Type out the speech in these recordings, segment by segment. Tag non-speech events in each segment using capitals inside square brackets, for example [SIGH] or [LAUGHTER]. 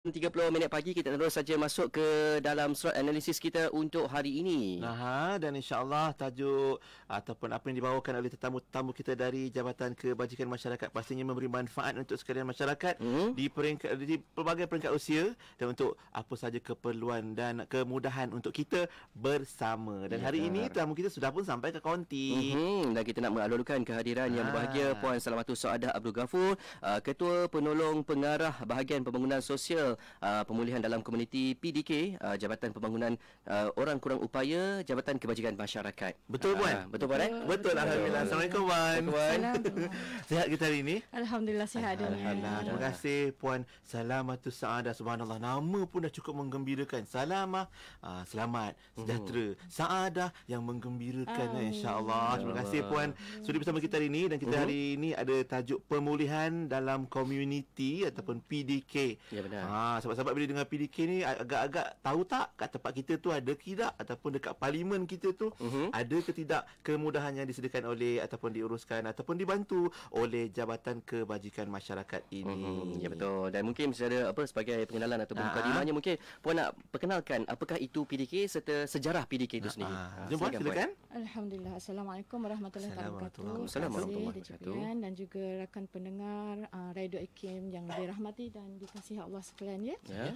8.30 minit pagi kita terus saja masuk ke dalam slot analisis kita untuk hari ini. Aha, dan insyaAllah tajuk ataupun apa yang dibawakan oleh tetamu-tetamu kita dari Jabatan Kebajikan Masyarakat pastinya memberi manfaat untuk sekalian masyarakat hmm? di, peringkat, di pelbagai peringkat usia dan untuk apa saja keperluan dan kemudahan untuk kita bersama. Dan ya, hari ini tetamu kita sudah pun sampai ke konti. Hmm, dan kita nak mengalurkan kehadiran ha. yang ah. bahagia Puan Salamatu Saadah Abdul Ghafur, ah, Ketua Penolong Pengarah Bahagian Pembangunan Sosial Nasional uh, Pemulihan dalam Komuniti PDK uh, Jabatan Pembangunan uh, Orang Kurang Upaya Jabatan Kebajikan Masyarakat. Betul puan? Uh, betul puan? Betul, eh? betul, betul, betul alhamdulillah. Assalamualaikum puan. Puan. [LAUGHS] sihat kita hari ini? Alhamdulillah sihat dia. Alhamdulillah. Terima kasih puan. Salamatus Saadah subhanallah. Nama pun dah cukup menggembirakan. Salamah, uh, selamat, mhm. sejahtera, uh-huh. saadah yang menggembirakan uh, eh, insya Terima kasih puan sudah bersama kita hari ini dan kita mhm. hari ini ada tajuk pemulihan dalam komuniti ataupun PDK. Ya benar. Ha, Ah, sahabat-sahabat bila dengar PDK ni agak-agak tahu tak kat tempat kita tu ada ke tidak ataupun dekat parlimen kita tu uh-huh. ada ke tidak kemudahan yang disediakan oleh ataupun diuruskan ataupun dibantu oleh Jabatan Kebajikan Masyarakat ini. Uh-huh. Ya betul. Dan mungkin secara apa sebagai pengenalan ataupun uh-huh. Ah, mukadimahnya ah. mungkin puan nak perkenalkan apakah itu PDK serta sejarah PDK itu ah, sendiri. Uh-huh. Jom puan silakan. Alhamdulillah. Assalamualaikum warahmatullahi wabarakatuh. Assalamualaikum warahmatullahi wabarakatuh. Dan juga rakan pendengar uh, Radio IKM yang dirahmati dan dikasihi Allah sekalian soalan ya. ya.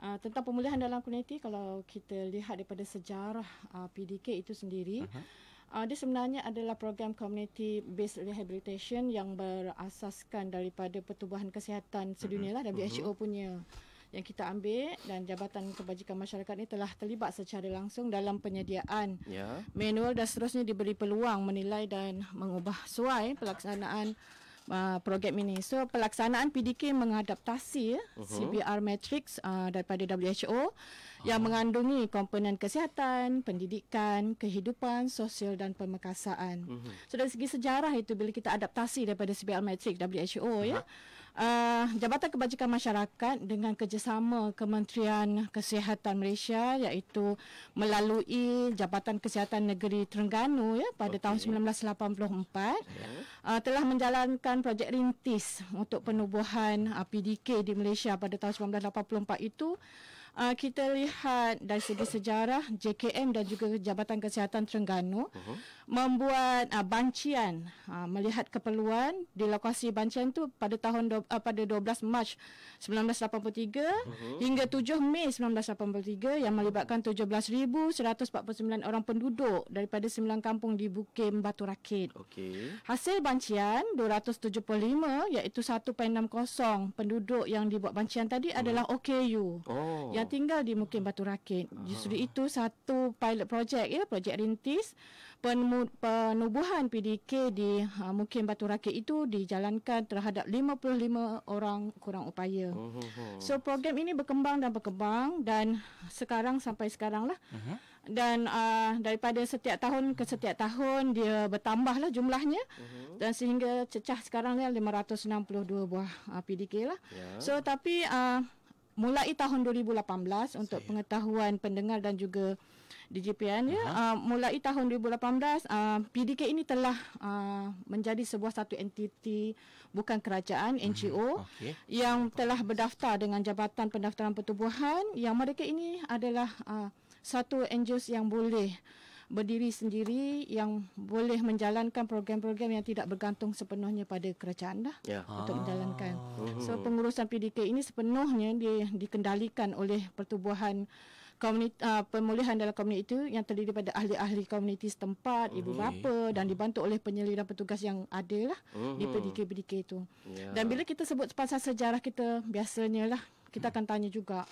Uh, tentang pemulihan dalam komuniti kalau kita lihat daripada sejarah uh, ah, PDK itu sendiri uh-huh. Uh, dia sebenarnya adalah program community based rehabilitation yang berasaskan daripada pertubuhan kesihatan sedunia lah WHO mm-hmm. punya yang kita ambil dan Jabatan Kebajikan Masyarakat ini telah terlibat secara langsung dalam penyediaan yeah. manual dan seterusnya diberi peluang menilai dan mengubah suai pelaksanaan Uh, program ini. So pelaksanaan PDK mengadaptasi ya, uh-huh. CBR matrix uh, daripada WHO yang uh-huh. mengandungi komponen kesihatan, pendidikan, kehidupan, sosial dan pemekasaan. Uh-huh. So dari segi sejarah itu bila kita adaptasi daripada CBR matrix WHO ya, uh-huh. ya uh, Jabatan Kebajikan Masyarakat dengan kerjasama Kementerian Kesihatan Malaysia iaitu melalui Jabatan Kesihatan Negeri Terengganu ya pada okay. tahun 1984 uh, ya. ah, telah menjalankan projek rintis untuk penubuhan uh, ah, PDK di Malaysia pada tahun 1984 itu Uh, kita lihat dari segi sejarah JKM dan juga Jabatan Kesihatan Terengganu uh-huh membuat uh, bancian uh, melihat keperluan di lokasi bancian tu pada tahun do, uh, ah, pada 12 Mac 1983 uh-huh. hingga 7 Mei 1983 yang melibatkan 17149 orang penduduk daripada 9 kampung di Bukim Batu Rakit. Okey. Hasil bancian 275 iaitu 1.60 penduduk yang dibuat bancian tadi uh-huh. adalah OKU. Oh. Yang tinggal di Bukim Batu Rakit. Uh-huh. Justru itu satu pilot projek ya, projek rintis penubuhan PDK di ha, Mukim Batu Rakit itu dijalankan terhadap 55 orang kurang upaya. Oh, oh, oh. So program ini berkembang dan berkembang dan sekarang sampai sekaranglah Uh-huh. Mhm. Dan uh, daripada setiap tahun ke setiap tahun dia bertambahlah jumlahnya uh-huh. dan sehingga cecah sekarang ni 562 buah uh, ah, PDK lah. Yeah. So tapi uh, mulai tahun 2018 untuk pengetahuan pendengar dan juga DJPN ya uh-huh. uh, mulai tahun 2018 uh, PDK ini telah uh, menjadi sebuah satu entiti bukan kerajaan mhm. NGO okay. yang telah berdaftar dengan Jabatan Pendaftaran Pertubuhan yang mereka ini adalah uh, satu NGO yang boleh berdiri sendiri yang boleh menjalankan program-program yang tidak bergantung sepenuhnya pada kerajaan dah yeah. untuk menjalankan. So pengurusan PDK ini sepenuhnya dia dikendalikan oleh pertubuhan komuniti uh, ah, pemulihan dalam komuniti itu yang terdiri daripada ahli-ahli komuniti setempat, hmm. ibu bapa uh dan dibantu oleh penyeliran petugas yang ada lah uh di pedikir-pedikir itu. Yeah. Dan bila kita sebut pasal sejarah kita biasanya lah kita akan tanya juga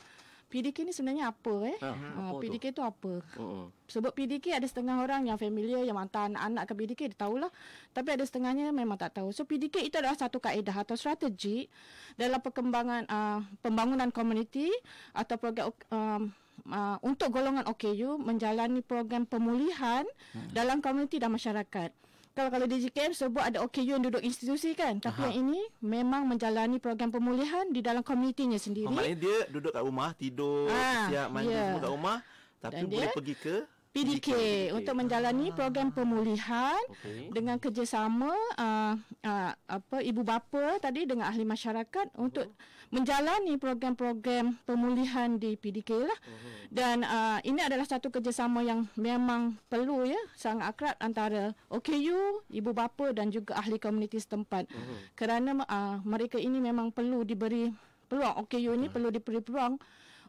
PDK ini sebenarnya apa eh? Ha, ah, apa PDK tu, apa? Uh-uh. Hmm. Sebab PDK ada setengah orang yang familiar yang mantan anak-anak ke PDK dia lah, Tapi ada setengahnya memang tak tahu. So PDK itu adalah satu kaedah atau strategi dalam perkembangan uh, pembangunan komuniti atau program um, uh, untuk golongan OKU menjalani program pemulihan hmm. dalam komuniti dan masyarakat. Kalau kalau di DGKM sebut ada OKU yang duduk institusi kan, tapi yang ini memang menjalani program pemulihan di dalam komunitinya sendiri. Oh, maknanya dia duduk kat rumah, tidur, ha, siap mandi yeah. Ya. semua kat rumah, tapi dan boleh dia, pergi ke PDK, PDK untuk menjalani ah. program pemulihan okay. dengan kerjasama uh, uh, apa ibu bapa tadi dengan ahli masyarakat untuk menjalani program-program pemulihan di PDK lah. Uh-huh. Dan uh, ini adalah satu kerjasama yang memang perlu ya, sangat akrab antara OKU, ibu bapa dan juga ahli komuniti setempat. Uh-huh. Kerana uh, mereka ini memang perlu diberi peluang. OKU ini uh-huh. perlu diberi peluang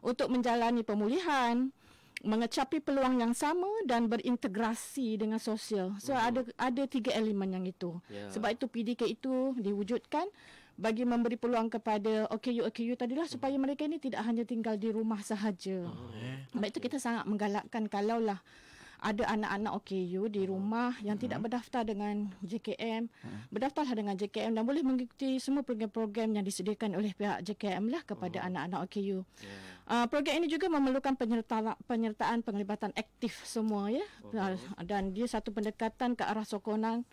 untuk menjalani pemulihan mengecapi peluang yang sama dan berintegrasi dengan sosial. So uh-huh. ada ada tiga elemen yang itu. Yeah. Sebab itu PDK itu diwujudkan bagi memberi peluang kepada OKU OKU tadi lah hmm. supaya mereka ini tidak hanya tinggal di rumah sahaja. Oh, eh. Baik itu kita sangat menggalakkan kalaulah ada anak-anak OKU di hmm. rumah yang hmm. tidak berdaftar dengan JKM, hmm. berdaftarlah dengan JKM dan boleh mengikuti semua program-program yang disediakan oleh pihak JKM lah kepada oh. anak-anak OKU. Yeah. Uh, program ini juga memerlukan penyertaan, penyertaan penglibatan aktif semua ya. Oh. Dan dia satu pendekatan ke arah sokongan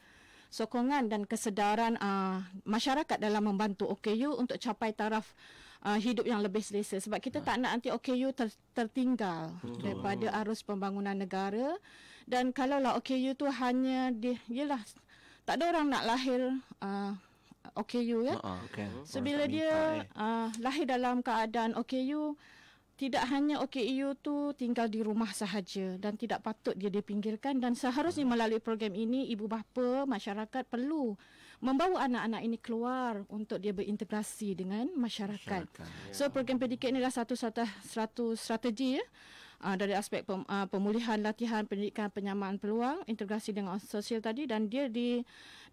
sokongan dan kesedaran uh, masyarakat dalam membantu OKU untuk capai taraf uh, hidup yang lebih selesa sebab kita tak nak nanti OKU ter- tertinggal Betul. daripada arus pembangunan negara dan kalaulah OKU tu hanya di yalah tak ada orang nak lahir uh, ah, OKU ya. Uh, okay. So bila dia uh, lahir dalam keadaan OKU tidak hanya OKEU tu tinggal di rumah sahaja dan tidak patut dia dipinggirkan dan seharusnya hmm. melalui program ini ibu bapa masyarakat perlu membawa anak-anak ini keluar untuk dia berintegrasi dengan masyarakat. masyarakat. Ya. So program pendidikan ini adalah satu-satu strategi ya uh, dari aspek pem, uh, pemulihan latihan pendidikan penyamaan peluang integrasi dengan sosial tadi dan dia di,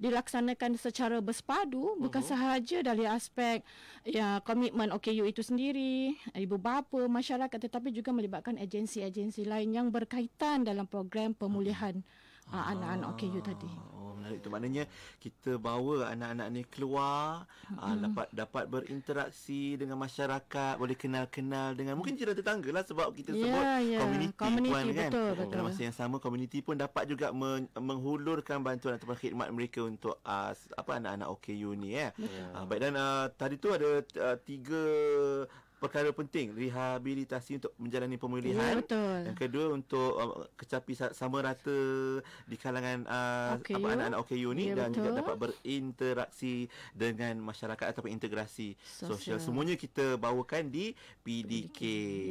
dilaksanakan secara bersepadu uh-huh. bukan mhm. sahaja dari aspek ya komitmen OKU itu sendiri ibu bapa masyarakat tetapi juga melibatkan agensi-agensi lain yang berkaitan dalam program mhm. pemulihan uh-huh ha, anak-anak OKU okay, tadi. Oh, menarik tu maknanya kita bawa anak-anak ni keluar ah, mm-hmm. aa, dapat dapat berinteraksi dengan masyarakat boleh kenal-kenal dengan mungkin jiran tetangga lah sebab kita yeah, sebut yeah. Community, community pun betul, kan betul. dalam masa yang sama community pun dapat juga men- menghulurkan bantuan atau khidmat mereka untuk aa, ah, apa anak-anak OKU ni eh. Yeah. Aa, baik dan aa, tadi tu ada aa, tiga perkara penting rehabilitasi untuk menjalani pemulihan. Ya, betul. Yang kedua untuk uh, kecapi sama rata di kalangan uh, anak-anak OKU ni ya, dan betul. juga dapat berinteraksi dengan masyarakat ataupun integrasi sosial. sosial. Semuanya kita bawakan di PDK.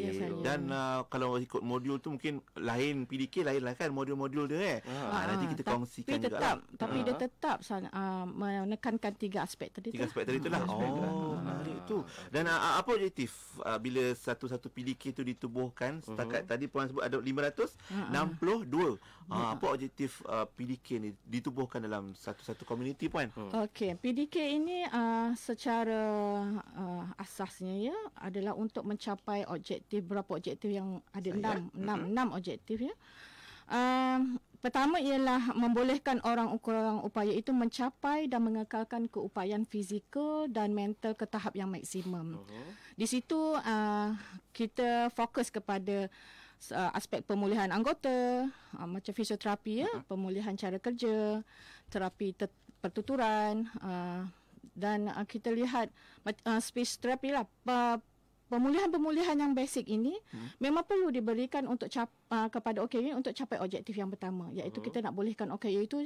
Ya, dan uh, kalau ikut modul tu mungkin lain PDK lain lah kan modul-modul dia eh. Ha, ha, nanti kita ah, kongsikan tapi juga. Tetap, lah. Tapi ha. dia tetap uh, menekankan tiga aspek tadi Tiga aspek tadi lah. tu lah. Oh, menarik tu. Dan uh, apa objektif uh, bila satu-satu PDK tu ditubuhkan uh-huh. tadi puan sebut ada 562 uh-huh. uh, yeah. apa objektif uh, PDK ni ditubuhkan dalam satu-satu komuniti puan uh. okey PDK ini uh, secara uh, asasnya ya adalah untuk mencapai objektif berapa objektif yang ada 6 6 6 objektif ya Uh, Pertama ialah membolehkan orang orang upaya itu mencapai dan mengekalkan keupayaan fizikal dan mental ke tahap yang maksimum. Uh-huh. Di situ uh, kita fokus kepada uh, aspek pemulihan anggota, uh, macam fisioterapi ya, uh-huh. pemulihan cara kerja, terapi ter- pertuturan uh, dan uh, kita lihat uh, speech therapy lah. pemulihan-pemulihan yang basic ini uh-huh. memang perlu diberikan untuk capai uh, kepada OKU untuk capai objektif yang pertama iaitu uh kita nak bolehkan OKU itu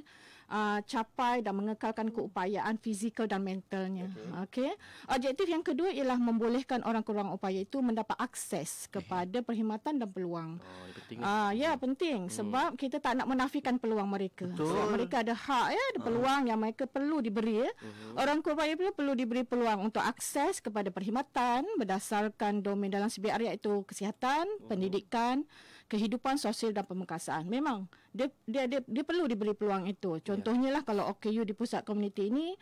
uh, capai dan mengekalkan hmm. keupayaan fizikal dan mentalnya okey objektif yang kedua ialah membolehkan orang kurang upaya itu mendapat akses mhm. kepada perkhidmatan dan peluang oh penting uh, ya penting hmm. sebab kita tak nak menafikan peluang mereka Betul. sebab mereka ada hak ya ada ah. peluang uh yang mereka perlu diberi ya uh orang kurang upaya pula perlu diberi peluang untuk akses kepada perkhidmatan berdasarkan domain dalam sebiar iaitu kesihatan uh pendidikan kehidupan sosial dan pemekasaan Memang dia dia dia, dia perlu diberi peluang itu. Ya. Contohnya lah kalau OKU di pusat komuniti ini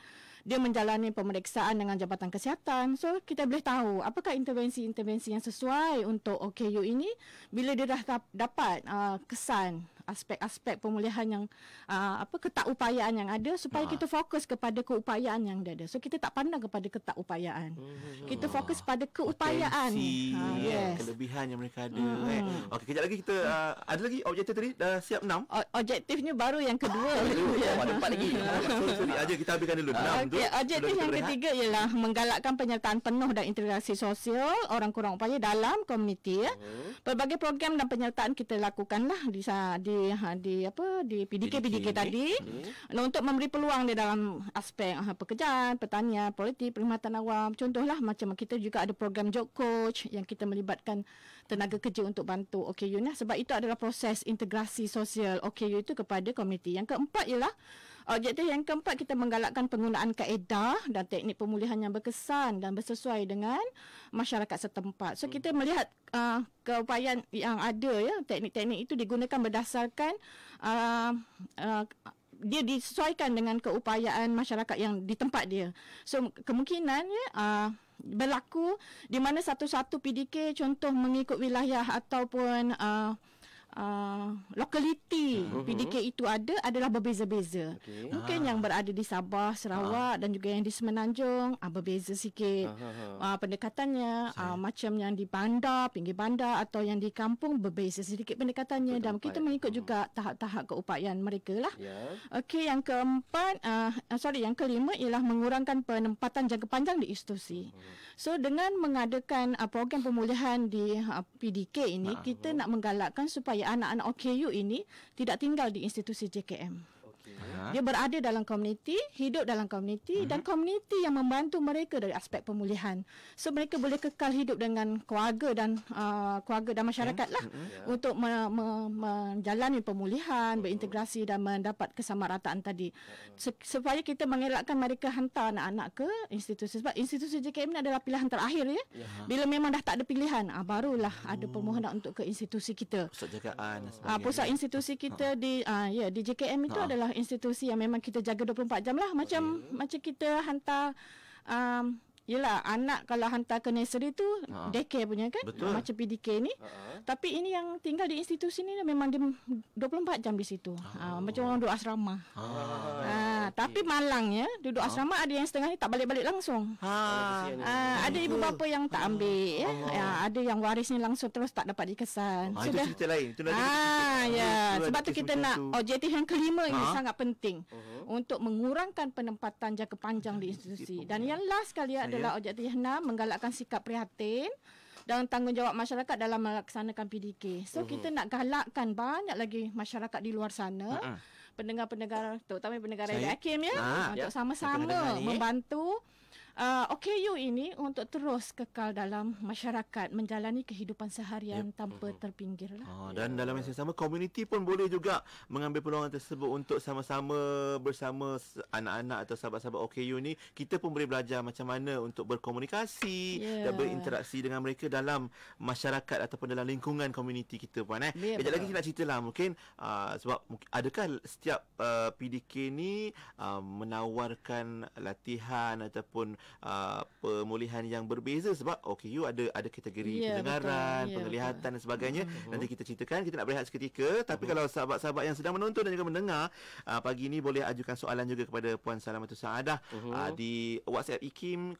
dia menjalani pemeriksaan dengan jabatan kesihatan. So kita boleh tahu apakah intervensi-intervensi yang sesuai untuk OKU ini bila dia dah dapat uh, kesan aspek-aspek pemulihan yang uh, apa ketakupayaan yang ada supaya ha. kita fokus kepada keupayaan yang ada. So kita tak pandang kepada ketakupayaan upayaan. Hmm. Kita fokus pada keupayaan. Ha, eh, yes. Kelebihan yang mereka ada. Hmm. Eh. Okey, kejap lagi kita uh, ada lagi objektif tadi dah siap enam O- objektifnya baru yang kedua. kedua ada empat lagi. so, [LAUGHS] sorry aja kita habiskan dulu enam okay, tu. Okey, objektif yang berehat. ketiga ialah menggalakkan penyertaan penuh dan integrasi sosial orang kurang upaya dalam komuniti ya. Hmm. Pelbagai program dan penyertaan kita lakukanlah di di ha, di apa di PDK PDK tadi hmm. untuk memberi peluang dia dalam aspek ha, pekerjaan, pertanian, politik, perkhidmatan awam. Contohlah macam kita juga ada program job coach yang kita melibatkan tenaga kerja untuk bantu OKU ni sebab itu adalah proses integrasi sosial OKU itu kepada komuniti. Yang keempat ialah Objektif yang keempat kita menggalakkan penggunaan kaedah dan teknik pemulihan yang berkesan dan bersesuai dengan masyarakat setempat. So kita hmm. melihat uh, keupayaan yang ada ya teknik-teknik itu digunakan berdasarkan uh, uh, dia disesuaikan dengan keupayaan masyarakat yang di tempat dia. So kemungkinannya uh, berlaku di mana satu-satu PDK contoh mengikut wilayah ataupun uh, uh, ah, lokaliti uh-huh. PDK itu ada adalah berbeza-beza. Okay. Mungkin ha. yang berada di Sabah, Sarawak ha. dan juga yang di Semenanjung uh, berbeza sikit ha, ha, ha. Uh, pendekatannya. Uh, macam yang di bandar, pinggir bandar atau yang di kampung berbeza sedikit pendekatannya Betul dan upaya. kita mengikut uh juga tahap-tahap keupayaan mereka lah. Yeah. Okey, yang keempat, uh, sorry, yang kelima ialah mengurangkan penempatan jangka panjang di institusi. uh So, dengan mengadakan uh, program pemulihan di uh, PDK ini, uh kita nak menggalakkan supaya anak-anak OKU ini tidak tinggal di institusi JKM. Aha. Dia berada dalam komuniti, hidup dalam komuniti uh dan komuniti yang membantu mereka dari aspek pemulihan. So mereka boleh kekal hidup dengan keluarga dan uh, keluarga dan masyarakat lah uh untuk me- me- menjalani pemulihan, uh-huh. berintegrasi dan mendapat kesamarataan tadi. Uh-huh. Supaya kita mengelakkan mereka hantar anak-anak ke institusi sebab institusi JKM ni adalah pilihan terakhir ya. uh Bila memang dah tak ada pilihan, uh, barulah uh ada permohonan untuk ke institusi kita. Pusat jagaan. Ah uh, pusat institusi kita uh-huh. di uh, ya yeah, di JKM itu uh-huh. adalah institusi yang memang kita jaga 24 jam lah macam okay. macam kita hantar um, Yelah anak kalau hantar ke nursery tu ha. Daycare punya kan Betul. Ha, macam PDK ni ha, ha. Tapi ini yang tinggal di institusi ni Memang dia 24 jam di situ ha. Ha. Macam orang duduk asrama ah, ha. Ha. Okay. Tapi malangnya Duduk ha. asrama ada yang setengah ni Tak balik-balik langsung ha. Ha. Ha. Ada ibu bapa yang tak ha. ambil ya. Ha. Ya. Ada yang waris ni langsung terus tak dapat dikesan ha. Sudah. Itu cerita lain itu ha. ya. Sebab tu kita nak tu. Objektif yang kelima ha. ini sangat penting uh-huh. Untuk mengurangkan penempatan jangka panjang ha. di institusi Dan yang last kali ada adalah ya. objektif enam menggalakkan sikap prihatin dan tanggungjawab masyarakat dalam melaksanakan PDK. So uhum. kita nak galakkan banyak lagi masyarakat di luar sana. Uh-huh. Pendengar-pendengar terutama pendengar Radio Hakim ya, ha, untuk ya. sama-sama membantu uh, ah, OKU ini untuk terus kekal dalam masyarakat menjalani kehidupan seharian yep. tanpa mm-hmm. terpinggir lah. Ah, dan yeah. dalam masa yang sama komuniti pun boleh juga mengambil peluang tersebut untuk sama-sama bersama anak-anak atau sahabat-sahabat OKU ni kita pun boleh belajar macam mana untuk berkomunikasi yeah. dan berinteraksi dengan mereka dalam masyarakat ataupun dalam lingkungan komuniti kita puan eh. Yeah, ya, Kejap lagi kita nak cerita lah mungkin uh, sebab adakah setiap uh, ah, PDK ni uh, menawarkan latihan ataupun uh, pemulihan yang berbeza sebab OKU ada ada kategori yeah, ya, pendengaran, yeah, penglihatan betul. dan sebagainya. Uh-huh. Nanti mhm. kita ceritakan kita nak berehat seketika tapi uh-huh. kalau sahabat-sahabat yang sedang menonton dan juga mendengar uh, pagi ini boleh ajukan soalan juga kepada Puan Salamatul Saadah uh-huh. uh, di WhatsApp IKIM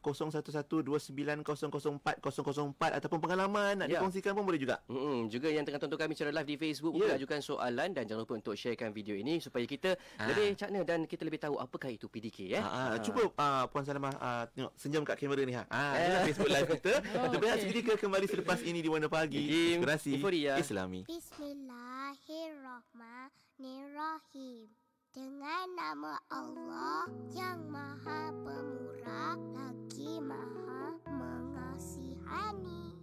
0112904004 ataupun pengalaman nak yeah. dikongsikan pun boleh juga. Mm-hmm. juga yang tengah tonton kami secara live di Facebook yeah. boleh ya. ajukan soalan dan jangan lupa untuk sharekan video ini supaya kita ha. lebih cakna dan kita lebih tahu apakah itu PDK eh. Ya? Ah, ha, ah, ha. ha. cuba uh, Puan Salamah uh, tengok senyum kat kamera ni ha. Ah, eh. [LAUGHS] Facebook live kita. [LAUGHS] Oh, Tapi okay. seketika kembali selepas ini di Wonder Pagi. Inspirasi Iforia. Islami. Bismillahirrahmanirrahim. Dengan nama Allah yang Maha Pemurah lagi Maha Mengasihani.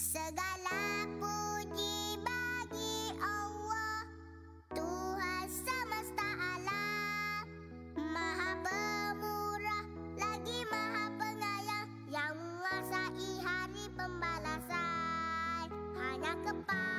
Segala puji bagi Rock-a-bye.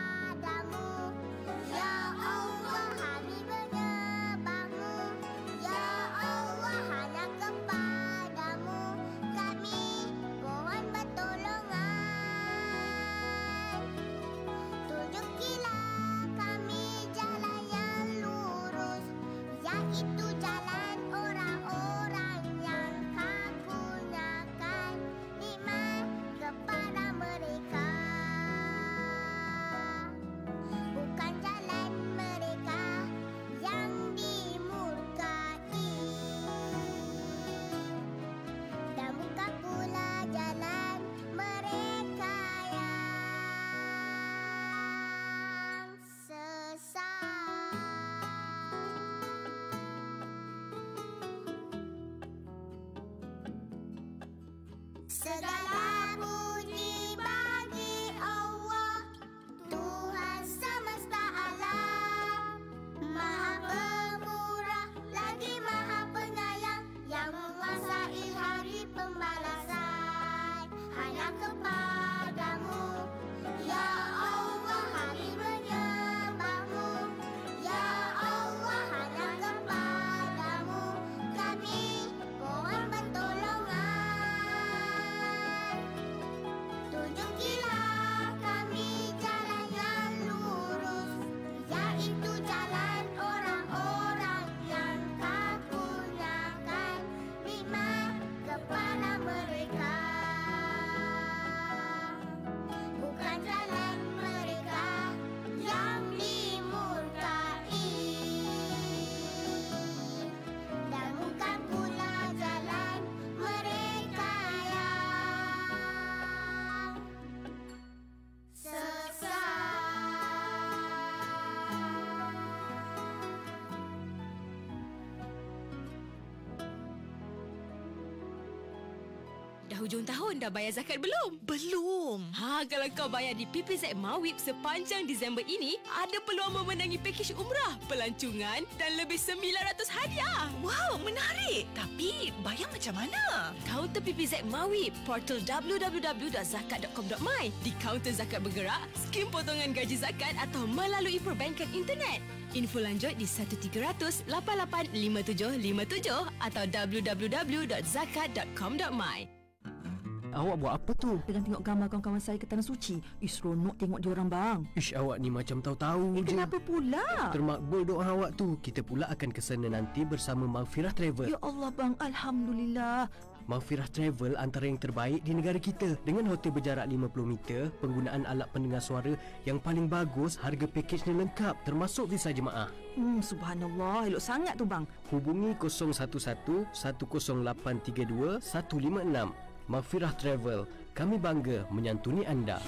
hujung tahun dah bayar zakat belum? Belum. Ha, kalau kau bayar di PPZ Mawib sepanjang Disember ini, ada peluang memenangi pakej umrah, pelancongan dan lebih 900 hadiah. Wow, menarik. Tapi bayar macam mana? Kaunter PPZ Mawib, portal www.zakat.com.my. Di kaunter zakat bergerak, skim potongan gaji zakat atau melalui perbankan internet. Info lanjut di 1300 885757 atau www.zakat.com.my. Hmm. Awak buat apa tu? Dengan tengok gambar kawan-kawan saya ke Tanah Suci. Ish, seronok tengok dia orang bang. Ish, awak ni macam tahu-tahu eh, je. kenapa pula? Termakbul doa awak tu. Kita pula akan ke sana nanti bersama Maghfirah Travel. Ya Allah bang, Alhamdulillah. Maghfirah Travel antara yang terbaik di negara kita Dengan hotel berjarak 50 meter Penggunaan alat pendengar suara yang paling bagus Harga pakejnya lengkap termasuk visa jemaah Hmm, subhanallah, elok sangat tu bang Hubungi 011 1083 156. Mafirah Travel, kami bangga menyantuni anda.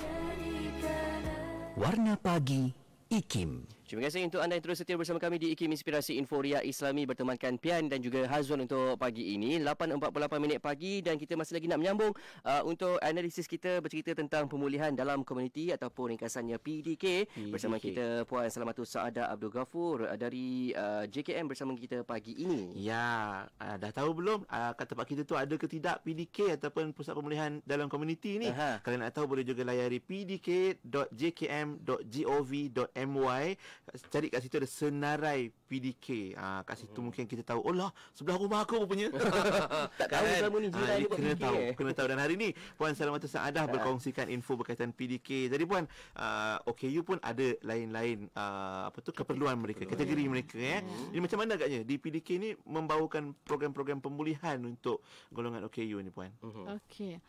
Warna Pagi, IKIM. Terima kasih untuk anda yang terus setia bersama kami di IKIM Inspirasi Inforia Islami bertemankan Pian dan juga Hazwan untuk pagi ini. 8.48 minit pagi dan kita masih lagi nak menyambung uh, untuk analisis kita bercerita tentang pemulihan dalam komuniti ataupun ringkasannya PDK. PDK. Bersama kita Puan Salamatul Saada Abdul Ghafur uh, dari uh, JKM bersama kita pagi ini. Ya, uh, dah tahu belum uh, kat tempat kita tu ada ke tidak PDK ataupun pusat pemulihan dalam komuniti ni? Kalau nak tahu boleh juga layari pdk.jkm.gov.my cari kat situ ada senarai PDK. Ha, ah, kat situ hmm mungkin kita tahu, oh lah, sebelah rumah aku rupanya. [LAUGHS] tak kan? Ah, tahu selama eh. ni jiran ha, kena buat Tahu, kena tahu. Dan hari ni, Puan Salamata Sa'adah ah. berkongsikan info berkaitan PDK. Jadi Puan, uh, OKU pun ada lain-lain uh, apa tu keperluan mereka, keperluan. kategori mereka. Eh. hmm Jadi macam mana agaknya di PDK ni membawakan program-program pemulihan untuk golongan OKU ni Puan? Uh-huh. Hmm. Okey.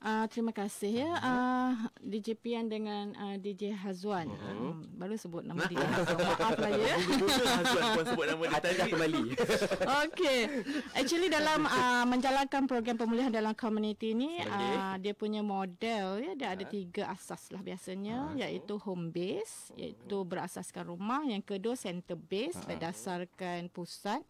Uh, terima kasih ya uh, mhm. ah, DJ Pian dengan uh, ah, DJ Hazwan. Uh-huh. Um, baru sebut nama dia. Maaf lah ya. [LAUGHS] Hazwan pun sebut nama dia tadi kembali. [LAUGHS] Okey. Actually dalam uh, menjalankan program pemulihan dalam komuniti ini okay. uh, dia punya model ya dia ada ya. tiga asas lah biasanya uh-huh. iaitu home base iaitu berasaskan rumah yang kedua center base berdasarkan pusat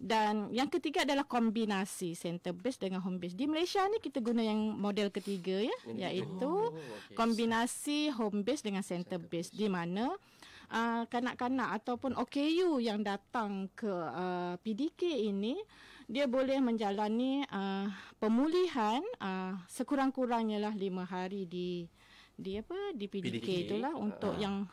dan yang ketiga adalah kombinasi center base dengan home base. Di Malaysia ni kita guna yang model ketiga ya iaitu oh, kombinasi home base dengan center, base, di mana uh, kanak-kanak ataupun OKU yang datang ke uh, PDK ini dia boleh menjalani uh, pemulihan uh, sekurang-kurangnya lah lima hari di di apa di PDK itulah untuk uh. yang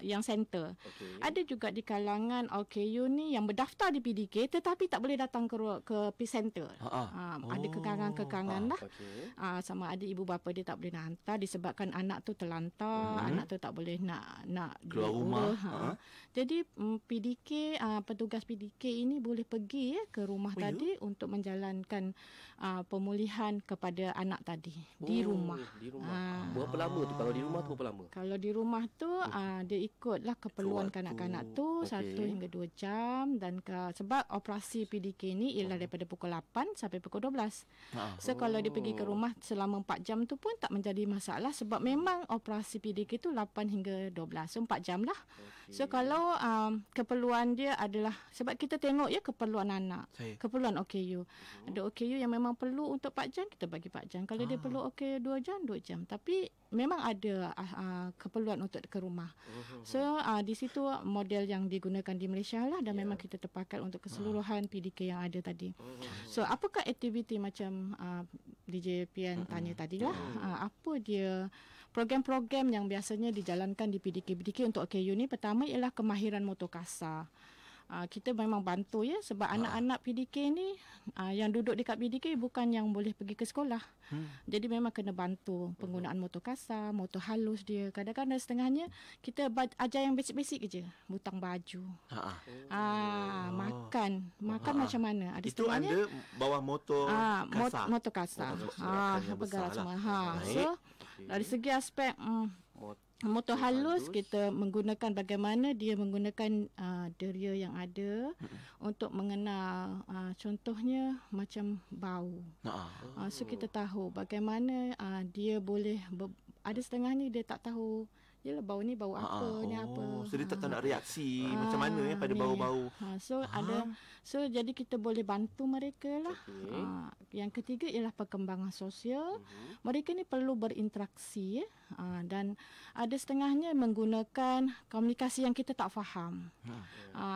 yang center. Okay. Ada juga di kalangan OKU ni yang berdaftar di PDK tetapi tak boleh datang ke ke center. Uh, uh. uh, ada kekangan-kekangan uh, lah. Okay. Uh, sama ada ibu bapa dia tak boleh nak hantar disebabkan anak tu terlantar, uh-huh. anak tu tak boleh nak nak keluar rumah. Uh. Uh. Jadi mm, PDK uh, petugas PDK ini boleh pergi ya, ke rumah oh, ya? tadi you? untuk menjalankan uh, pemulihan kepada anak tadi oh, di rumah. Di rumah. Uh. Berapa lama tu? kalau di ah. rumah tu berapa lama? Kalau di rumah tu uh, dia ikutlah keperluan kanak-kanak tu okay. satu hingga dua jam dan ke, sebab operasi PDK ni ialah daripada pukul 8 sampai pukul 12. Ha. So oh. kalau dia pergi ke oh. rumah selama empat jam tu pun tak menjadi masalah sebab memang operasi PDK tu 8 hingga 12. So 4 jam lah. Okay. So kalau um, keperluan dia adalah sebab kita tengok ya keperluan anak. Saya. Keperluan OKU. Uh-huh. Ada OKU yang memang perlu untuk pak jam kita bagi pak jam. Kalau ah. dia perlu OKU dua jam, dua jam. Tapi memang ada uh, keperluan untuk ke rumah. Uh-huh. So uh, di situ model yang digunakan di Malaysia lah dan yeah. memang kita terpakat untuk keseluruhan uh-huh. PDK yang ada tadi. Uh-huh. So apakah aktiviti macam uh, DJ PN uh-huh. tanya tadilah ya. uh-huh. uh, apa dia program-program yang biasanya dijalankan di PDK-PDK untuk OKU ni pertama ialah kemahiran motokasa uh, kita memang bantu ya sebab ha. anak-anak PDK ni uh, yang duduk dekat PDK bukan yang boleh pergi ke sekolah. Hmm. Jadi memang kena bantu penggunaan motor kasar, motor halus dia. Kadang-kadang setengahnya kita ajar yang basic-basic je. Butang baju. Ha. ha. Ah, oh. makan. Makan ha. ha. macam mana? Ada Itu anda bawah motor uh, kasar. Mot- motor kasar. Ah, apa gara lah. semua. Ha. So dari segi aspek um, motor halus kita menggunakan bagaimana dia menggunakan uh, deria yang ada hmm. untuk mengenal uh, contohnya macam bau. Ah. Uh, so kita tahu bagaimana uh, dia boleh ber- ada setengahnya dia tak tahu Yalah bau ni bau ah, ah. apa uh ni apa. Oh, so dia tak tahu nak ah. reaksi uh macam mana ya pada ni. bau-bau. Ha, so uh ada so jadi kita boleh bantu mereka lah. Okay. Ha, yang ketiga ialah perkembangan sosial. Uh-huh. Mereka ni perlu berinteraksi ya. Ha, dan ada setengahnya menggunakan komunikasi yang kita tak faham. Ha. Ha,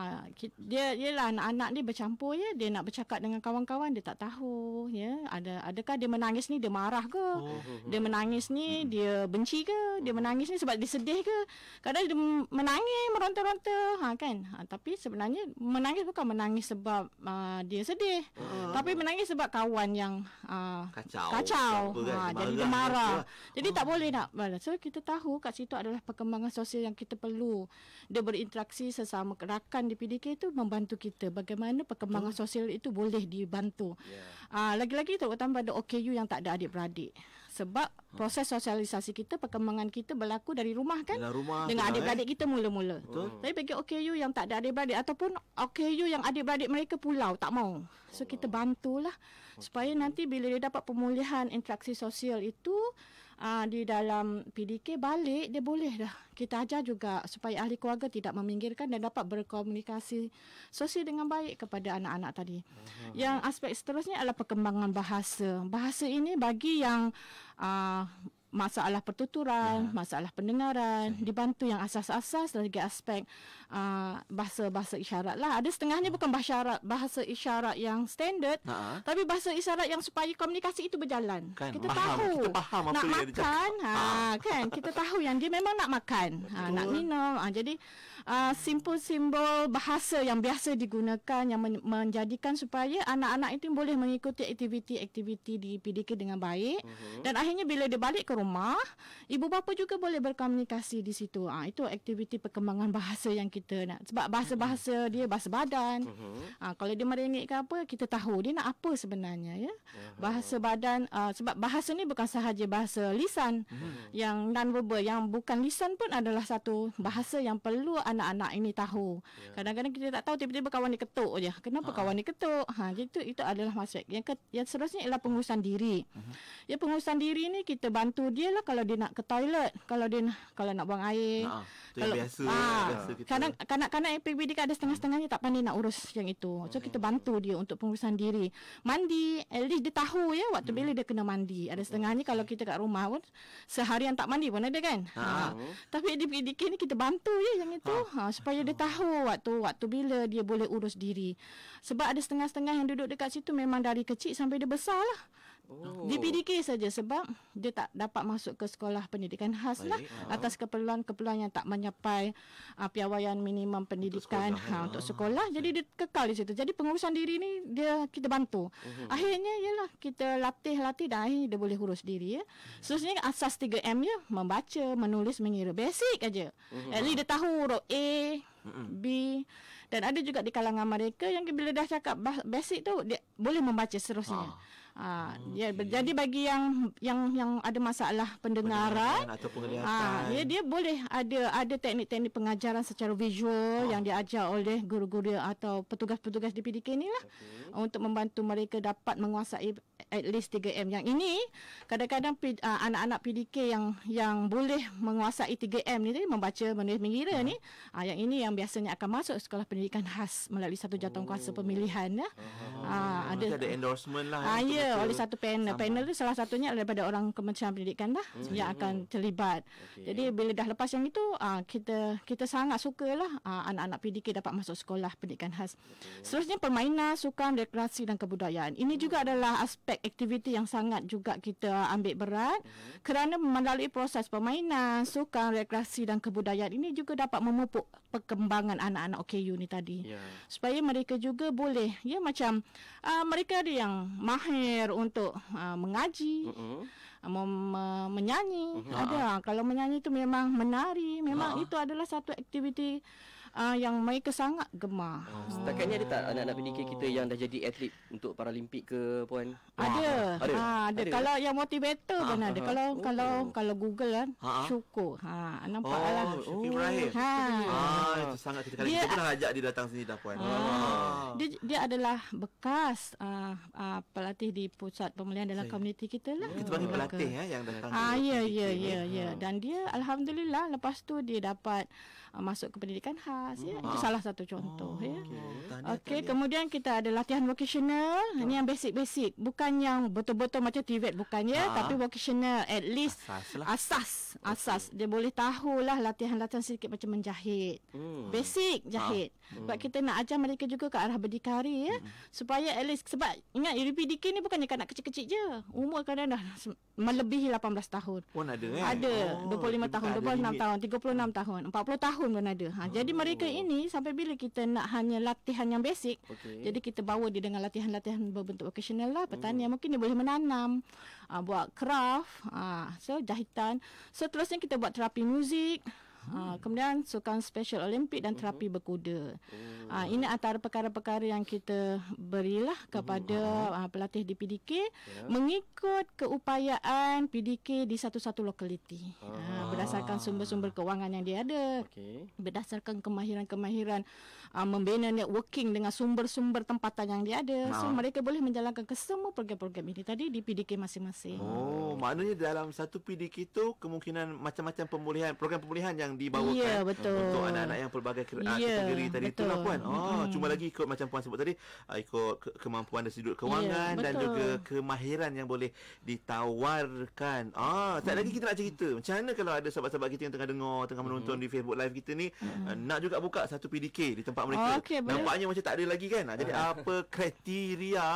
dia ialah anak-anak ni bercampur ya. Dia nak bercakap dengan kawan-kawan dia tak tahu ya. Ada adakah dia menangis ni dia marah ke? Oh, oh, oh. Dia menangis ni hmm. dia benci ke? Dia mhm. menangis ni sebab dia sedih ke kadang dia menangis meronta-ronta ha kan ha, tapi sebenarnya menangis bukan menangis sebab uh, dia sedih uh, tapi menangis sebab kawan yang uh, kacau kacau kan? ha, kan? jadi dia lah. marah jadi oh. tak ah. boleh nak so kita tahu kat situ adalah perkembangan sosial yang kita perlu dia berinteraksi sesama rakan di PDK itu membantu kita bagaimana perkembangan hmm. sosial itu boleh dibantu yeah. Ya. uh, lagi-lagi terutama pada OKU yang tak ada adik-beradik sebab ha. proses sosialisasi kita perkembangan kita berlaku dari rumah kan rumah dengan lah, adik-beradik eh? kita mula-mula betul tapi bagi OKU yang tak ada adik-beradik ataupun OKU yang adik-beradik mereka pulau tak mau so kita oh. bantulah okay. supaya nanti bila dia dapat pemulihan interaksi sosial itu uh, di dalam PDK balik dia boleh dah kita ajar juga supaya ahli keluarga tidak meminggirkan dan dapat berkomunikasi sosial dengan baik kepada anak-anak tadi. Uh-huh. Yang aspek seterusnya adalah perkembangan bahasa. Bahasa ini bagi yang uh, masalah pertuturan, uh masalah pendengaran, dibantu yang asas-asas dan aspek uh, bahasa-bahasa isyarat lah. Ada setengahnya ah. bukan bahasa bahasa isyarat yang standard, uh-huh. tapi bahasa isyarat yang supaya komunikasi itu berjalan. Kan, kita faham, tahu kita faham apa nak dia makan, dia ha, kan? Kita tahu yang dia memang nak makan, ha, nak minum. Ha, jadi uh, simbol-simbol bahasa yang biasa digunakan yang men- menjadikan supaya anak-anak itu boleh mengikuti aktiviti-aktiviti di PDK dengan baik. Uh-huh. Dan akhirnya bila dia balik ke rumah, ibu bapa juga boleh berkomunikasi di situ. Ha, itu aktiviti perkembangan bahasa yang kita kita nak sebab bahasa-bahasa mm-hmm. dia bahasa badan. Uh-huh. Ha, kalau dia merengek ke apa kita tahu dia nak apa sebenarnya ya. Uh-huh. Bahasa badan uh, sebab bahasa ni bukan sahaja bahasa lisan. Uh-huh. Yang nonverbal yang bukan lisan pun adalah satu bahasa yang perlu anak-anak ini tahu. Yeah. Kadang-kadang kita tak tahu tiba-tiba kawan ni ketuk je. Kenapa uh-huh. kawan ni ketuk? Ha itu itu adalah maksud. Yang ke, yang seterusnya ialah pengurusan diri. Uh-huh. Ya pengurusan diri ni kita bantu dia lah kalau dia nak ke toilet, kalau dia kalau nak buang air. Uh-huh. kalau, biasa, ha, biasa kita. Kadang Kan, kanak-kanak APBD kan ada setengah-setengahnya tak pandai nak urus yang itu. So kita hmm. bantu dia untuk pengurusan diri. Mandi, at least dia tahu ya waktu bila hmm. dia kena mandi. Ada setengahnya kalau kita kat rumah pun seharian tak mandi pun ada kan. Ha. ha. Tapi APBD ni kita bantu ya yang itu ha. Ha, supaya dia ha. tahu waktu waktu bila dia boleh urus diri. Sebab ada setengah-setengah yang duduk dekat situ memang dari kecil sampai dia besar lah. Oh. Di PDK saja sebab dia tak dapat masuk ke sekolah pendidikan khas lah uh atas keperluan-keperluan yang tak menyapai uh, piawaian minimum pendidikan untuk sekolah. Ha, ah. untuk sekolah. Jadi dia kekal di situ. Jadi pengurusan diri ni dia kita bantu. Uh-huh. Akhirnya ialah kita latih-latih dan akhirnya dia boleh urus diri ya. uh Seterusnya asas 3M ya membaca, menulis, mengira. Basic aja. Uh-huh. At least dia tahu huruf A mhm. B dan ada juga di kalangan mereka yang bila dah cakap basic tu dia boleh membaca seterusnya. Ah. Ha, ah, ah, okay. ya, jadi bagi yang yang yang ada masalah pendengaran, pendengaran ha, ya, dia boleh ada ada teknik-teknik pengajaran secara visual ha. yang diajar oleh guru-guru atau petugas-petugas di PDK inilah okay. untuk membantu mereka dapat menguasai at least 3M. Yang ini kadang-kadang uh, anak-anak PDK yang yang boleh menguasai 3M ni membaca, menulis, mengira uh ni, uh, yang ini yang biasanya akan masuk sekolah pendidikan khas melalui satu jawatan kuasa oh. pemilihan ya. Uh-huh. Uh, ada ada endorsement lah. Uh, ya, oleh satu panel. Sama. Panel tu salah satunya daripada orang Kementerian Pendidikan lah uh yang akan terlibat. Okay. Jadi bila dah lepas yang itu, uh, kita kita sangat sukalah uh, anak-anak PDK dapat masuk sekolah pendidikan khas. Okay. Seterusnya permainan, sukan, rekreasi dan kebudayaan. Ini uh juga hmm. adalah aspek aktiviti yang sangat juga kita ambil berat mm-hmm. kerana melalui proses permainan, sukan, rekreasi dan kebudayaan ini juga dapat memupuk perkembangan anak-anak OKU ni tadi. Yeah. Supaya mereka juga boleh ya macam uh, mereka ada yang mahir untuk uh, mengaji, mm-hmm. uh, mem- uh, menyanyi, mhm. ada. Ah. Kalau menyanyi itu memang menari, memang ha. itu adalah satu aktiviti uh, yang mereka sangat gemar. Oh. Setakat ni ada tak anak-anak PDK kita yang dah jadi atlet untuk paralimpik ke puan? Ada. Ah. Ha, ada. ada. Kalau yang motivator ha. ada. Kalau oh. kalau kalau Google kan ha. syukur. Ha nampak oh. alah. Syukur oh. Ha. Ah, itu sangat kita dia, kita pernah ajak dia datang sini dah puan. Ha. Ha. Dia dia adalah bekas uh, uh, pelatih di pusat pemulihan dalam Saya. komuniti kita lah. Oh. Kita panggil pelatih eh yang datang. Ah ya ya, ya ya ya ya dan dia alhamdulillah lepas tu dia Dapat uh, masuk ke pendidikan khas ya. Hmm. Itu ah. salah satu contoh oh, ya. Okey, okay, kemudian kita ada latihan vocational. Oh. Ini yang basic-basic, bukan yang betul-betul macam TVET bukan ya, ha. tapi vocational at least asas. Lah. Asas, okay. dia boleh tahulah latihan-latihan sedikit macam menjahit. Hmm. Basic ah. jahit. Ha. Hmm. Sebab kita nak ajar mereka juga ke arah berdikari ya. uh Supaya at least sebab ingat UPDK ni bukannya kanak kecil-kecil je. Umur kadang dah melebihi 18 tahun. Pun ada eh. Ada. Oh, 25 tahun, 26 tahun, 36 hmm. tahun, 40 tahun pun ada. Ha, oh. jadi mereka ini sampai bila kita nak hanya latihan yang basic. Okay. Jadi kita bawa dia dengan latihan-latihan berbentuk vocational lah, pertanian, uh mungkin dia boleh menanam, ah, buat craft, uh, so jahitan. Seterusnya so, kita buat terapi muzik. Hmm. Uh, kemudian sukan special olimpik dan terapi uh berkuda. Uh. ini antara perkara-perkara yang kita berilah kepada uh-huh. pelatih di PDK yeah. mengikut keupayaan PDK di satu-satu lokaliti. uh berdasarkan sumber-sumber kewangan yang dia ada. Okay. Berdasarkan kemahiran-kemahiran uh, membina networking dengan sumber-sumber tempatan yang dia ada ha. so mereka boleh menjalankan kesemua program-program ini tadi di PDK masing-masing oh hmm. maknanya dalam satu PDK itu kemungkinan macam-macam pemulihan program pemulihan yang dibawakan ya, betul. untuk anak-anak yang pelbagai kera- ah, ya, kategori tadi betul. itulah puan oh hmm. cuma lagi ikut macam puan sebut tadi ikut ke- kemampuan dari sudut ya, kewangan ya, dan juga kemahiran yang boleh ditawarkan ah oh, tak hmm. lagi kita nak cerita macam mana kalau ada sahabat-sahabat kita yang tengah dengar tengah menonton di Facebook live kita ni hmm. nak juga buka satu PDK di tempat tempat mereka. Oh, okay, Nampaknya macam tak ada lagi kan. Jadi [LAUGHS] apa kriteria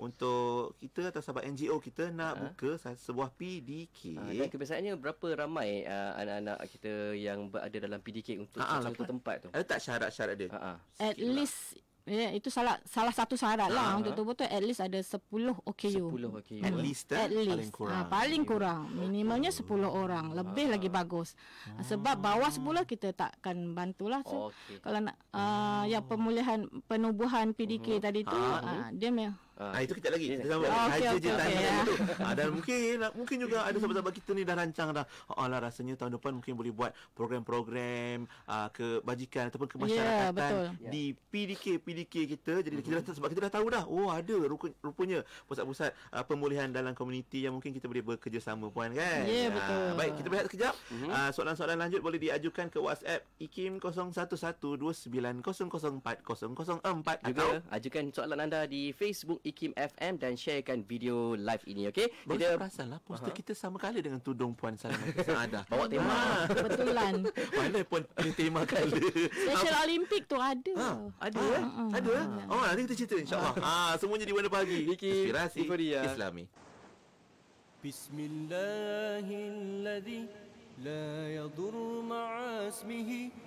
untuk kita atau sahabat NGO kita nak ha? buka sebuah PDK? Ha, ah, dan kebiasaannya berapa ramai uh, anak-anak kita yang berada dalam PDK untuk ah, satu tempat tu? Ada tak syarat-syarat dia? Ha-ha. At Sikit lah. least Ya, yeah, itu salah salah satu syarat lah uh-huh. untuk tubuh tu at least ada 10 OKU. 10 OKU. At least, at Paling kurang. Ha, paling kurang. Minimumnya 10 orang. Lebih uh-huh. lagi ah. bagus. Sebab bawah 10 kita takkan bantulah. So, okay. Kalau nak uh, uh-huh. yang pemulihan penubuhan PDK uh-huh. Hmm. tadi tu, uh-huh. uh, dia memang Ah. ah, itu kita lagi. Kita sama. Okay, okay, okay, yeah. tu. Ya. Ah, dan mungkin mungkin juga ada sahabat-sahabat kita ni dah rancang dah. Oh, lah, rasanya tahun depan mungkin boleh buat program-program ah, kebajikan ataupun kemasyarakatan ya, yeah, di ya. PDK PDK kita. Jadi kita dah mm-hmm. sebab kita dah tahu dah. Oh, ada rupanya pusat-pusat ah, pemulihan dalam komuniti yang mungkin kita boleh bekerjasama puan kan. yeah, betul. Ah, baik, kita berehat sekejap. Mm-hmm. Ah, soalan-soalan lanjut boleh diajukan ke WhatsApp ikim 01129004004 juga ajukan soalan anda di Facebook Ikim FM dan sharekan video live ini okey kita perasan lah poster uh-huh. kita sama kali dengan tudung puan Salman ada bawa tema betulan [LAUGHS] mana pun tema kali special Olympic tu ada ha, ada ha, ha, ada ha, ha. oh nanti kita cerita insyaallah ha. Ah, semuanya di mana pagi inspirasi Iforia. islami bismillahirrahmanirrahim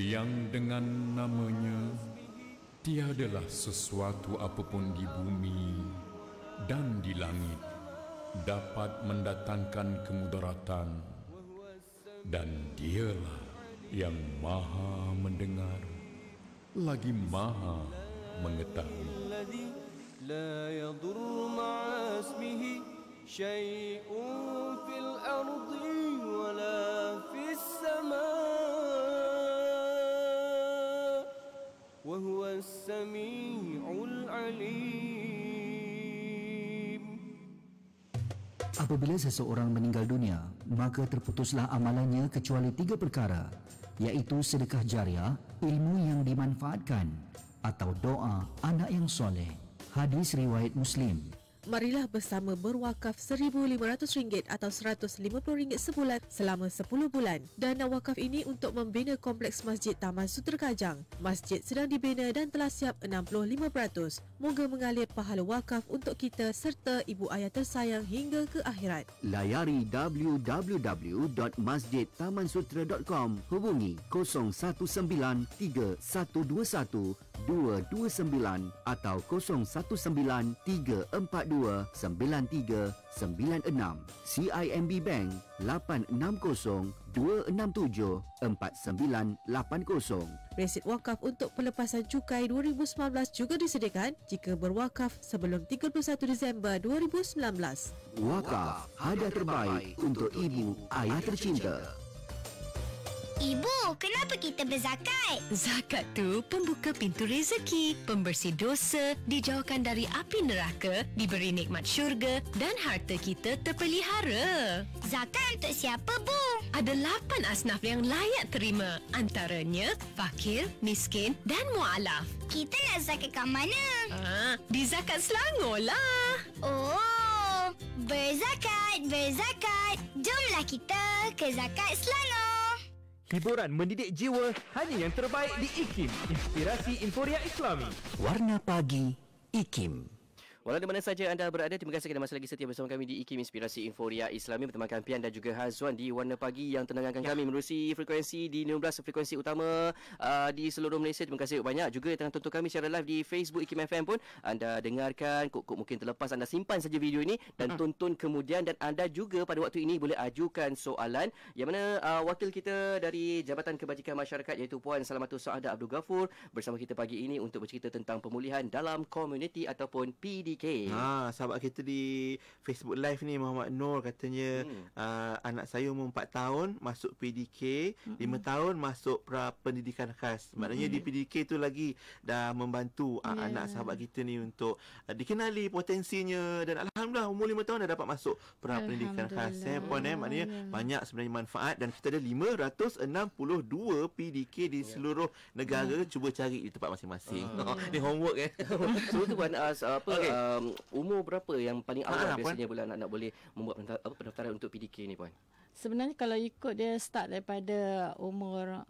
yang dengan namanya tiadalah sesuatu apapun di bumi dan di langit dapat mendatangkan kemudaratan dan dialah yang maha mendengar lagi maha mengetahui الذي لا وهو السميع العليم Apabila seseorang meninggal dunia, maka terputuslah amalannya kecuali tiga perkara, yaitu sedekah jariah, ilmu yang dimanfaatkan, atau doa anak yang soleh. Hadis Riwayat Muslim Marilah bersama berwakaf RM1,500 atau RM150 sebulan selama 10 bulan. Dana wakaf ini untuk membina kompleks Masjid Taman Sutera Kajang. Masjid sedang dibina dan telah siap 65%. Moga mengalir pahala wakaf untuk kita serta ibu ayah tersayang hingga ke akhirat. Layari www.masjidtamansutera.com Hubungi 019-3121-229 atau 019 0172-9396 CIMB Bank 8602674980 Resit wakaf untuk pelepasan cukai 2019 juga disediakan jika berwakaf sebelum 31 Disember 2019 Wakaf, hadiah terbaik untuk ibu ayah tercinta, tercinta. Ibu, kenapa kita berzakat? Zakat tu pembuka pintu rezeki, pembersih dosa, dijauhkan dari api neraka, diberi nikmat syurga dan harta kita terpelihara. Zakat untuk siapa, Bu? Ada lapan asnaf yang layak terima. Antaranya, fakir, miskin dan mu'alaf. Kita nak zakat ke mana? Ah, di zakat Selangor lah. Oh, berzakat, berzakat. Jomlah kita ke zakat Selangor. Hiburan mendidik jiwa hanya yang terbaik di IKIM. Inspirasi Emporia Islami. Warna Pagi IKIM. Walau di mana saja anda berada, terima kasih kerana masih lagi setia bersama kami di IKIM Inspirasi Inforia Islami bersama kami Pian dan juga Hazwan di Warna Pagi yang tenangkan ya. kami menerusi frekuensi di 19 frekuensi utama uh, di seluruh Malaysia. Terima kasih banyak juga yang tengah tonton kami secara live di Facebook IKIM FM pun. Anda dengarkan, kok-kok mungkin terlepas anda simpan saja video ini dan uh-huh. tonton kemudian dan anda juga pada waktu ini boleh ajukan soalan yang mana uh, wakil kita dari Jabatan Kebajikan Masyarakat iaitu Puan Salamatul Saada Abdul Ghafur bersama kita pagi ini untuk bercerita tentang pemulihan dalam komuniti ataupun PD KDK. Ha, ah, sahabat kita di Facebook Live ni Muhammad Nur katanya hmm. uh, anak saya umur 4 tahun masuk PDK, hmm. 5 tahun masuk pra pendidikan khas. Maknanya hmm. di PDK tu lagi dah membantu yeah. anak sahabat kita ni untuk uh, dikenali potensinya dan alhamdulillah umur 5 tahun dah dapat masuk pra pendidikan khas. Eh, puan, eh maknanya yeah. banyak sebenarnya manfaat dan kita ada 562 PDK di yeah. seluruh negara. Yeah. Hmm. Cuba cari di tempat masing-masing. Uh. [LAUGHS] homework eh. so [LAUGHS] tu puan uh, apa okay. uh, um, umur berapa yang paling awal ha, biasanya pula anak-anak boleh membuat pendaftaran, pendaftaran untuk PDK ni puan? Sebenarnya kalau ikut dia start daripada umur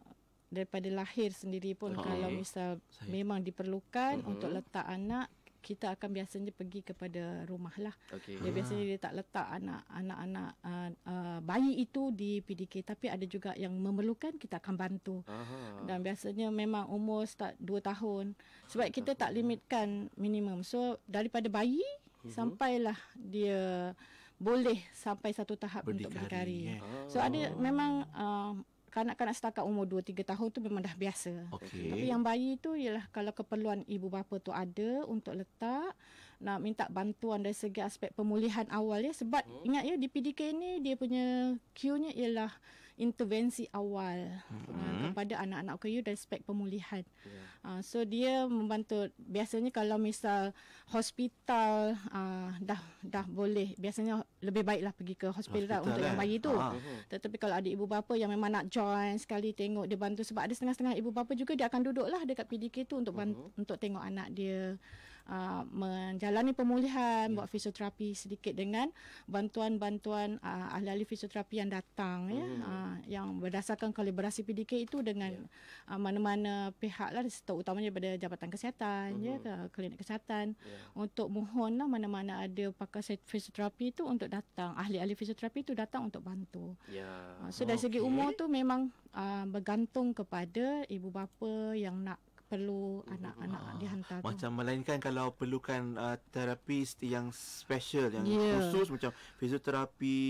daripada lahir sendiri pun oh, kalau misal saya. memang diperlukan uh-huh. untuk letak anak kita akan biasanya pergi kepada rumah lah. Okay. Dia biasanya dia tak letak anak-anak uh, uh, bayi itu di PDK. Tapi ada juga yang memerlukan, kita akan bantu. Aha. Dan biasanya memang umur start 2 tahun. Sebab kita tak limitkan minimum. So, daripada bayi uh-huh. sampailah dia boleh sampai satu tahap berdikari. untuk berdikari. Yeah. So, ada oh. memang... Uh, kanak-kanak setakat umur 2 3 tahun tu memang dah biasa. Okay. Tapi yang bayi tu ialah kalau keperluan ibu bapa tu ada untuk letak nak minta bantuan dari segi aspek pemulihan awal ya sebab hmm. ingat ya di DPDK ni dia punya queue nya ialah intervensi awal mm-hmm. uh, kepada anak-anak OKU dari aspek pemulihan. Yeah. Ya. Uh, so dia membantu biasanya kalau misal hospital uh, dah dah boleh biasanya lebih baiklah pergi ke hospital, hospital untuk eh. yang kan? bayi tu. uh Tetapi kalau ada ibu bapa yang memang nak join sekali tengok dia bantu sebab ada setengah-setengah ibu bapa juga dia akan duduklah dekat PDK tu untuk uh-huh. untuk tengok anak dia. Uh, menjalani pemulihan yeah. buat fisioterapi sedikit dengan bantuan-bantuan uh, ahli-ahli fisioterapi yang datang mm. ya hmm. uh, yang berdasarkan kolaborasi PDK itu dengan yeah. uh, mana-mana pihak lah terutamanya pada jabatan kesihatan mm. ya hmm. ke klinik kesihatan yeah. untuk mohon lah mana-mana ada pakar fisioterapi itu untuk datang ahli-ahli fisioterapi itu datang untuk bantu yeah. uh, so dari segi umur tu memang uh, bergantung kepada ibu bapa yang nak perlu anak-anak uh, dihantar macam tu. melainkan kalau perlukan uh, terapi yang special yang yeah. khusus macam fisioterapi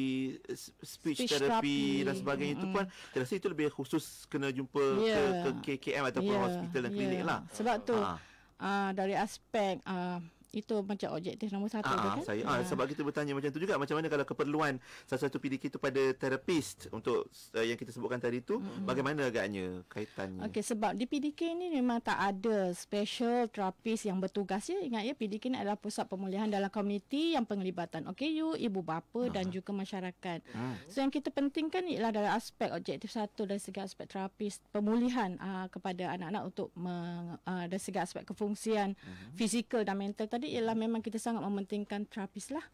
speech, speech terapi dan sebagainya mm-hmm. pun terasa itu lebih khusus kena jumpa yeah. ke, ya. ke KKM ataupun yeah. hospital dan klinik ya. lah sebab tu uh. Uh, dari aspek uh, itu macam objektif nombor satu ah, kan? saya, ah, ah. sebab kita bertanya macam tu juga macam mana kalau keperluan satu-satu PDK tu pada terapis untuk uh, yang kita sebutkan tadi tu hmm bagaimana agaknya kaitannya Okey, sebab di PDK ni memang tak ada special terapis yang bertugas ya ingat ya PDK ni adalah pusat pemulihan dalam komuniti yang penglibatan Okey, you, ibu bapa ah. dan juga masyarakat ah. so yang kita pentingkan ialah dalam aspek objektif satu dan segi aspek terapis pemulihan ah, kepada anak-anak untuk meng, ah, dari segi aspek kefungsian mm fizikal dan mental tadi tadi ialah memang kita sangat mementingkan terapis lah.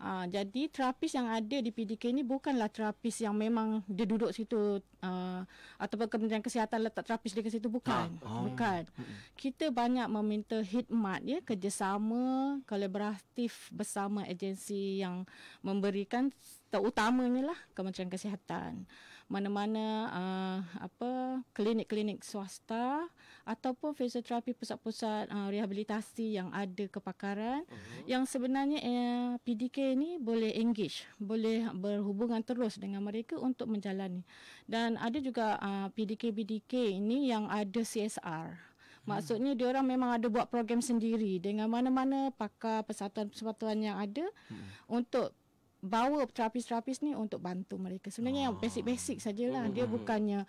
Uh, jadi terapis yang ada di PDK ni bukanlah terapis yang memang dia duduk situ uh, ataupun Kementerian Kesihatan letak terapis dia ke situ bukan. Ah, oh. Bukan. Kita banyak meminta khidmat ya kerjasama kolaboratif bersama agensi yang memberikan terutamanya lah Kementerian Kesihatan. Mana-mana uh, apa klinik-klinik swasta ataupun fisioterapi pusat-pusat uh, rehabilitasi yang ada kepakaran uh-huh. yang sebenarnya uh, eh, PDK ini boleh engage boleh berhubungan terus dengan mereka untuk menjalani dan ada juga uh, pdk PDK BDK ini yang ada CSR mhm. Maksudnya hmm. dia orang memang ada buat program sendiri dengan mana-mana pakar persatuan-persatuan yang ada hmm. untuk bawa terapis-terapis ni untuk bantu mereka. Sebenarnya ah. yang basic-basic sajalah. Hmm. Dia mhm. bukannya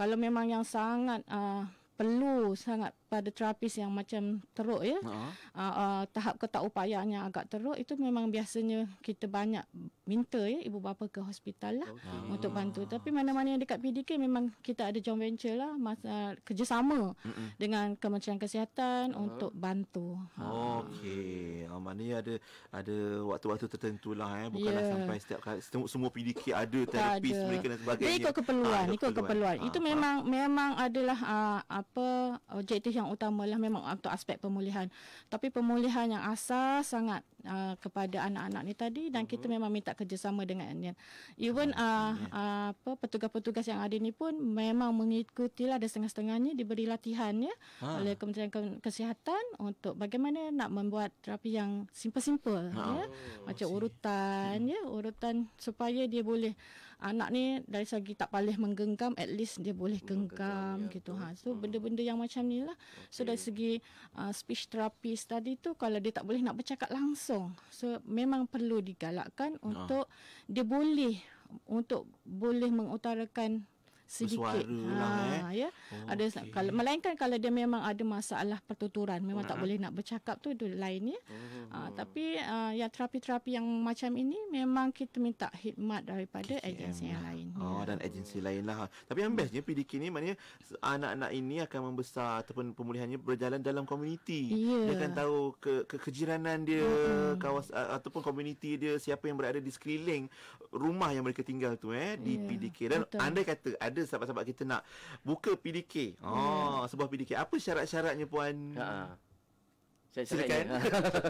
kalau memang yang sangat uh, perlu sangat pada terapis yang macam teruk ya. uh Uh, uh, tahap ketak upayanya agak teruk itu memang biasanya kita banyak minta ya ibu bapa ke hospital lah okay. Ah. untuk bantu. Ah. Tapi mana-mana yang dekat PDK memang kita ada joint venture lah masa uh, kerjasama uh-huh. dengan Kementerian Kesihatan uh untuk bantu. Ah. Okey. Uh, maknanya ada ada waktu-waktu tertentu lah eh bukanlah yeah. sampai setiap kali semua, semua PDK ada terapis mereka dan sebagainya. ikut keperluan, ha, ikut keperluan. Ha, itu memang ha. memang adalah uh, apa objektif yang utamalah memang untuk aspek pemulihan tapi pemulihan yang asas sangat uh, kepada anak-anak ni tadi dan kita uh-huh. memang minta kerjasama dengan Anian. even ah, uh, uh, apa petugas-petugas yang ada ni pun memang mengikutilah ada setengah-setengahnya diberi latihan ya ha. Ah. oleh Kementerian Kesihatan untuk bagaimana nak membuat terapi yang simple-simple ha. ya oh, macam urutan hmm. ya urutan supaya dia boleh anak ni dari segi tak paling menggenggam at least dia boleh genggam ya, gitu ha so hmm. benda-benda yang macam ni lah okay. so dari segi uh, speech therapy tadi tu kalau dia tak boleh nak bercakap langsung so memang perlu digalakkan ah. untuk ha. dia boleh untuk boleh mengutarakan sedikit ha, lah, eh. ya oh, ada okay. kalau melainkan kalau dia memang ada masalah pertuturan memang uh tak mm-hmm. boleh nak bercakap tu itu lain mm-hmm. ah, ah, ya oh. uh, tapi uh, yang terapi-terapi yang macam ini memang kita minta khidmat daripada KKM agensi yang lah. lain oh ya. dan agensi lain lah tapi yang bestnya PDK ni maknanya anak-anak ini akan membesar ataupun pemulihannya berjalan dalam komuniti yeah. dia akan tahu ke, ke kejiranan dia mm-hmm. kawasan ataupun komuniti dia siapa yang berada di sekeliling rumah yang mereka tinggal tu eh di yeah. PDK dan Betul. anda kata ada ada sahabat-sahabat kita nak buka PDK. Oh, ah, hmm. sebuah PDK. Apa syarat-syaratnya puan? Ha. ha. silakan.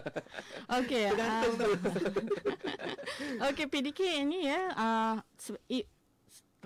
[LAUGHS] okay. Tergantung ah. [LAUGHS] okay, PDK ni ya. Uh,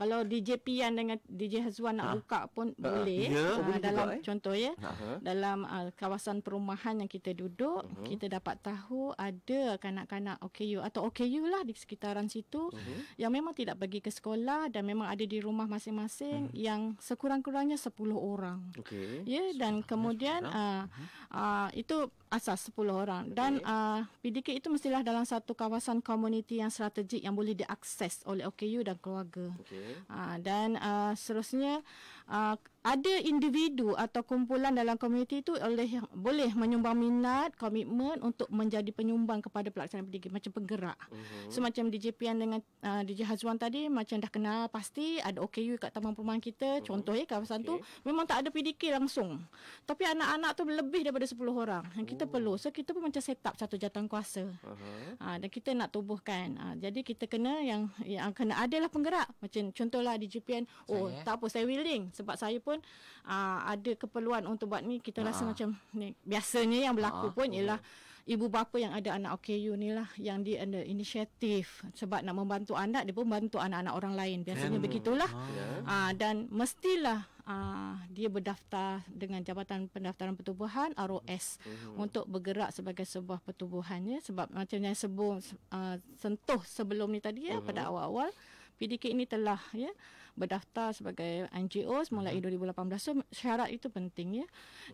kalau DJ Pian dengan DJ Hazwan nak ha? buka pun ha? boleh ya, uh, boleh dalam juga, eh? contoh ya Aha. dalam uh, kawasan perumahan yang kita duduk uh-huh. kita dapat tahu ada kanak-kanak OKU atau OKU lah di sekitaran situ uh-huh. yang memang tidak pergi ke sekolah dan memang ada di rumah masing-masing uh-huh. yang sekurang-kurangnya 10 orang okay. ya dan kemudian uh, uh, itu asas 10 orang dan okay. uh, PDK itu mestilah dalam satu kawasan komuniti yang strategik yang boleh diakses oleh OKU dan keluarga okay. uh, ah, dan uh, seterusnya uh, ada individu atau kumpulan dalam komuniti itu oleh boleh menyumbang minat komitmen untuk menjadi penyumbang kepada pelaksanaan pendidikan macam penggerak uh-huh. semacam so, DJPN dengan uh, ah, DJ Hazwan tadi macam dah kenal pasti ada OKU kat taman perumahan kita uh-huh. contoh eh, kawasan okay. tu memang tak ada PDK langsung tapi anak-anak tu lebih daripada 10 orang yang kita uh-huh. perlu so kita pun macam set up satu jatuh kuasa uh-huh. uh, dan kita nak tubuhkan uh, jadi kita kena yang yang kena adalah penggerak macam contohlah DJPN oh saya? tak apa saya willing sebab saya pun uh, ada keperluan untuk buat ni kita rasa ah. macam ni biasanya yang berlaku Aa, ah, pun yeah. ialah ibu bapa yang ada anak OKU ni lah yang dia ada inisiatif sebab nak membantu anak dia pun bantu anak-anak orang lain biasanya And, begitulah yeah. uh, ya. dan mestilah Uh, dia berdaftar dengan Jabatan Pendaftaran Pertubuhan ROS mm-hmm. untuk bergerak sebagai sebuah pertubuhan ya sebab macam yang sebut uh, sentuh sebelum ni tadi ya mm-hmm. pada awal-awal PDK ini telah ya berdaftar sebagai NGO semula mhm. uh-huh. 2018 so syarat itu penting ya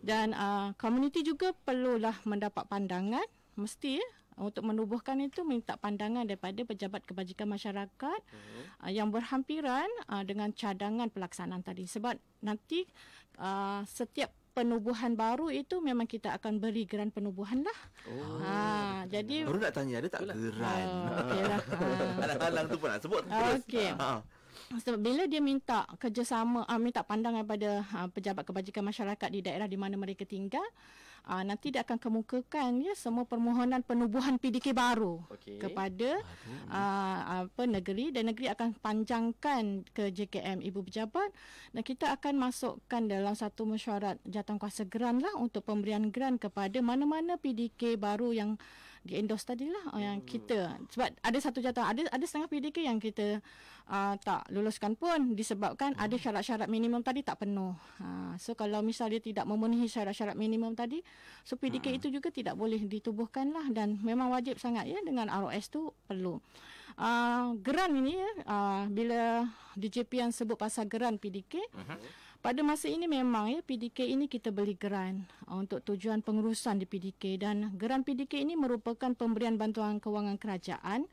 dan uh, ah, community juga perlulah mendapat pandangan mesti ya untuk menubuhkan itu minta pandangan daripada pejabat kebajikan masyarakat uh-huh. yang berhampiran uh, dengan cadangan pelaksanaan tadi sebab nanti uh, setiap penubuhan baru itu memang kita akan beri geran penubuhan lah. Oh. Ha, jadi baru nak tanya ada tak lah. geran? Oh, okay ha. Lah. [LAUGHS] Alang-alang tu pun nak sebut. Okay. Ha sebab bila dia minta kerjasama uh, minta pandangan pada uh, pejabat kebajikan masyarakat di daerah di mana mereka tinggal uh, nanti dia akan kemukakan ya semua permohonan penubuhan PDK baru okay. kepada uh, apa negeri dan negeri akan panjangkan ke JKM ibu pejabat dan kita akan masukkan dalam satu mesyuarat jawatankuasa geran lah untuk pemberian geran kepada mana-mana PDK baru yang di endorse tadi lah oh, hmm. yang kita sebab ada satu jatuh ada ada setengah PDK yang kita uh, tak luluskan pun disebabkan hmm. ada syarat-syarat minimum tadi tak penuh. Uh, so kalau misalnya dia tidak memenuhi syarat-syarat minimum tadi, so PDK hmm. itu juga tidak boleh ditubuhkan lah dan memang wajib sangat ya dengan ROS tu perlu. Uh, geran ini ya uh, bila DJP yang sebut pasal geran PDK. Hmm. Pada masa ini memang ya PDK ini kita beli geran uh, untuk tujuan pengurusan di PDK dan geran PDK ini merupakan pemberian bantuan kewangan kerajaan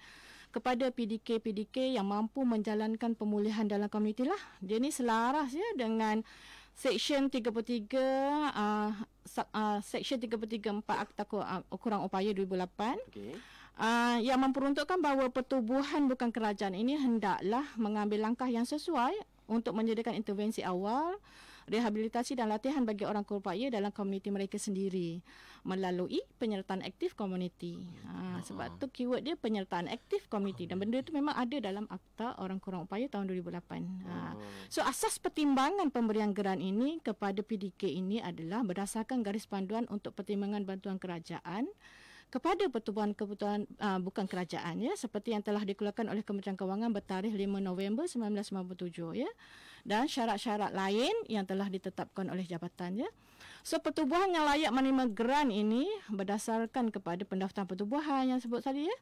kepada PDK-PDK yang mampu menjalankan pemulihan dalam komuniti lah. Dia ni selaras ya dengan Seksyen 33 uh, uh, Seksyen 334 Akta uh, Kurang Upaya 2008 okay. uh, yang memperuntukkan bahawa pertubuhan bukan kerajaan ini hendaklah mengambil langkah yang sesuai untuk menyediakan intervensi awal, rehabilitasi dan latihan bagi orang kurpaya dalam komuniti mereka sendiri melalui penyertaan aktif komuniti. Ha, ya Sebab tu keyword dia penyertaan aktif komuniti dan benda itu memang ada dalam Akta Orang Kurang Upaya tahun 2008. Ha. Oh. So asas pertimbangan pemberian geran ini kepada PDK ini adalah berdasarkan garis panduan untuk pertimbangan bantuan kerajaan kepada pertubuhan kebutuhan uh, bukan kerajaan ya seperti yang telah dikeluarkan oleh Kementerian Kewangan bertarikh 5 November 1997 ya dan syarat-syarat lain yang telah ditetapkan oleh jabatan ya. So pertubuhan yang layak menerima grant ini berdasarkan kepada pendaftaran pertubuhan yang sebut tadi ya.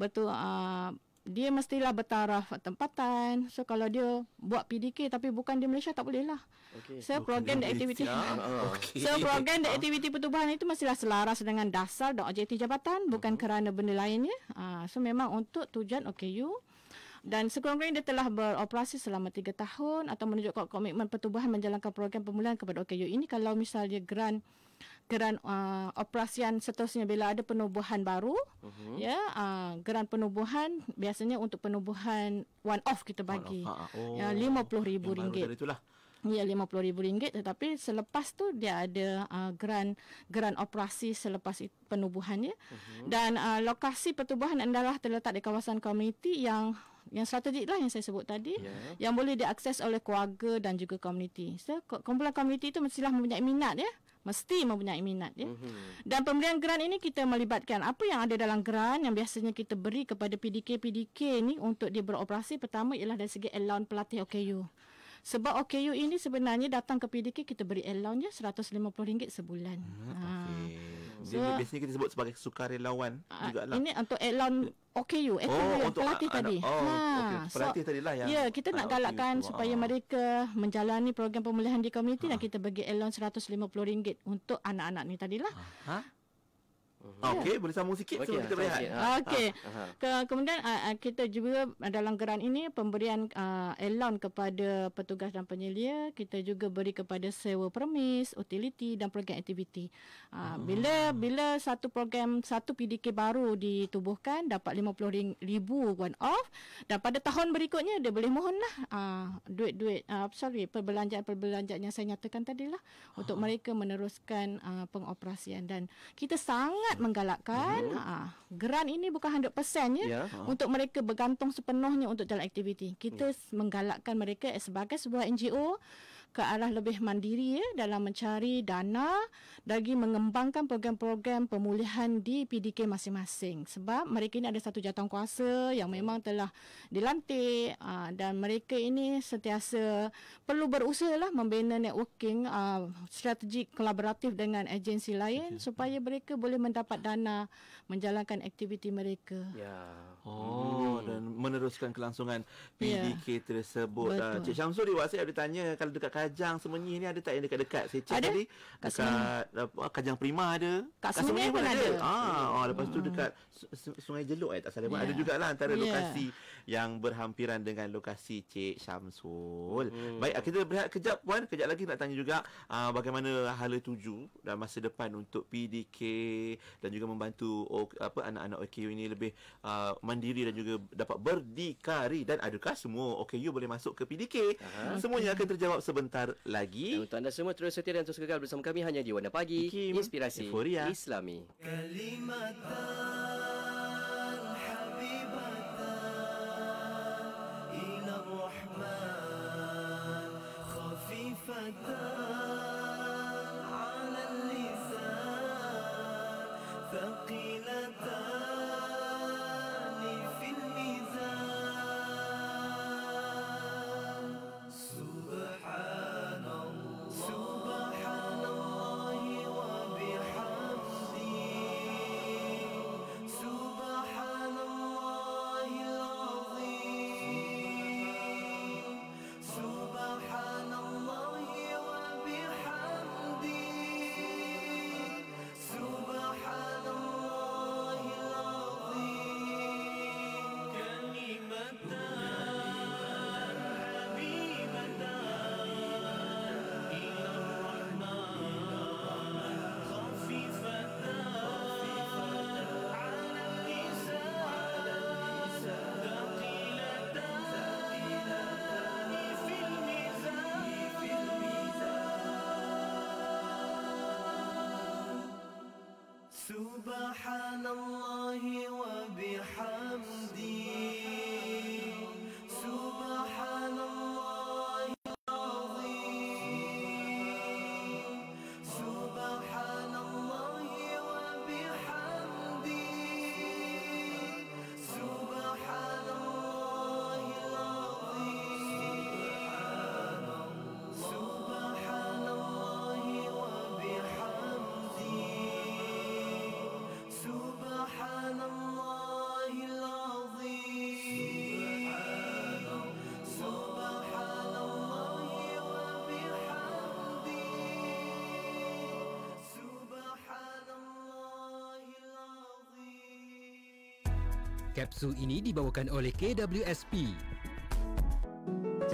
Betul uh, ah, dia mestilah bertaraf tempatan. So kalau dia buat PDK tapi bukan di Malaysia tak boleh lah. Okay. Ah, ah. [LAUGHS] So program dan aktiviti. Okay. So program the activity pertubuhan itu mestilah selaras dengan dasar dan objektif jabatan bukan uh-huh. kerana benda lainnya. Uh, so memang untuk tujuan OKU dan sekurang-kurangnya dia telah beroperasi selama 3 tahun atau menunjukkan komitmen pertubuhan menjalankan program pemulihan kepada OKU ini kalau misalnya grant geran uh, operasian seterusnya bila ada penubuhan baru uh-huh. ya uh, geran penubuhan biasanya untuk penubuhan one off kita bagi ah. ya oh, oh. RM50,000 dari itulah Ya RM50,000 tetapi selepas tu dia ada uh, geran geran operasi selepas penubuhannya uh-huh. dan uh, lokasi pertubuhan adalah terletak di kawasan komuniti yang yang strategik lah yang saya sebut tadi yeah. yang boleh diakses oleh keluarga dan juga komuniti. So, kumpulan komuniti itu mestilah mempunyai minat ya. Mesti mempunyai minat ya. Mm-hmm. Dan pemberian geran ini kita melibatkan apa yang ada dalam geran yang biasanya kita beri kepada PDK-PDK ni untuk dia beroperasi pertama ialah dari segi allowance pelatih OKU. Sebab OKU ini sebenarnya datang ke PDK kita beri allowance je RM150 sebulan. Mm, okay. ha. Dia so, biasanya kita sebut sebagai sukarelawan uh, jugalah. Ini untuk Elon OKU, FKU, oh, pelatih tadi. Oh, ha, okay. pelatih so, tadi lah yang... Ya, yeah, kita nak ah, galakkan itu. supaya ha. mereka menjalani program pemulihan di komuniti ha. dan ah. kita bagi Elon RM150 untuk anak-anak ni tadi lah. ha? Uh-huh. Okey, boleh sambung sikit okay, sebelum kita berehat. Ah, okey. Ha. Ha. Kemudian uh, kita juga dalam geran ini pemberian uh, allowance kepada petugas dan penyelia, kita juga beri kepada sewa premis, utility dan program aktiviti. Uh, uh. bila bila satu program satu PDK baru ditubuhkan dapat RM50,000 one off dan pada tahun berikutnya dia boleh mohonlah uh, duit-duit uh, sorry, perbelanjaan-perbelanjaan yang saya nyatakan tadilah uh. untuk mereka meneruskan uh, pengoperasian dan kita sangat menggalakkan uh-huh. ha, Geran ini bukan 100% ya yeah. Ha. uh Untuk mereka bergantung sepenuhnya untuk dalam aktiviti Kita yeah. menggalakkan mereka sebagai sebuah NGO ke arah lebih mandiri ya dalam mencari dana bagi mengembangkan program-program pemulihan di PDK masing-masing sebab mereka ini ada satu jawatan kuasa yang memang telah dilantik uh, dan mereka ini sentiasa perlu berusaha lah membina networking uh, strategik kolaboratif dengan agensi lain okay. supaya mereka boleh mendapat dana menjalankan aktiviti mereka. Ya. Oh hmm. dan meneruskan kelangsungan PDK ya. tersebut. Ah, Betul. Cik Syamsul di WhatsApp dia tanya kalau dekat Kajang Semenyih ni ada tak yang dekat-dekat saya cek tadi dekat Semenyih. Kajang Prima ada kat, kat Sungai pun ada, ada. Ah, hmm. ah lepas tu dekat Sungai Jeluk eh tak salah yeah. ada ya. jugalah antara yeah. lokasi yang berhampiran dengan lokasi Cik Syamsul. Hmm. Baik, ah, kita berehat kejap puan. Kejap lagi nak tanya juga uh, bagaimana hala tuju dan masa depan untuk PDK dan juga membantu ok, oh, apa anak-anak OKU ini lebih uh, mandiri dan juga dapat berdikari dan adakah semua OKU boleh masuk ke PDK? Aha. Semuanya akan terjawab sebentar lagi. Dan untuk anda semua terus setia dan terus kekal bersama kami hanya di Warna Pagi. Kim, Inspirasi Euphoria. Islami. Kalimatan. like Kapsul ini dibawakan oleh KWSP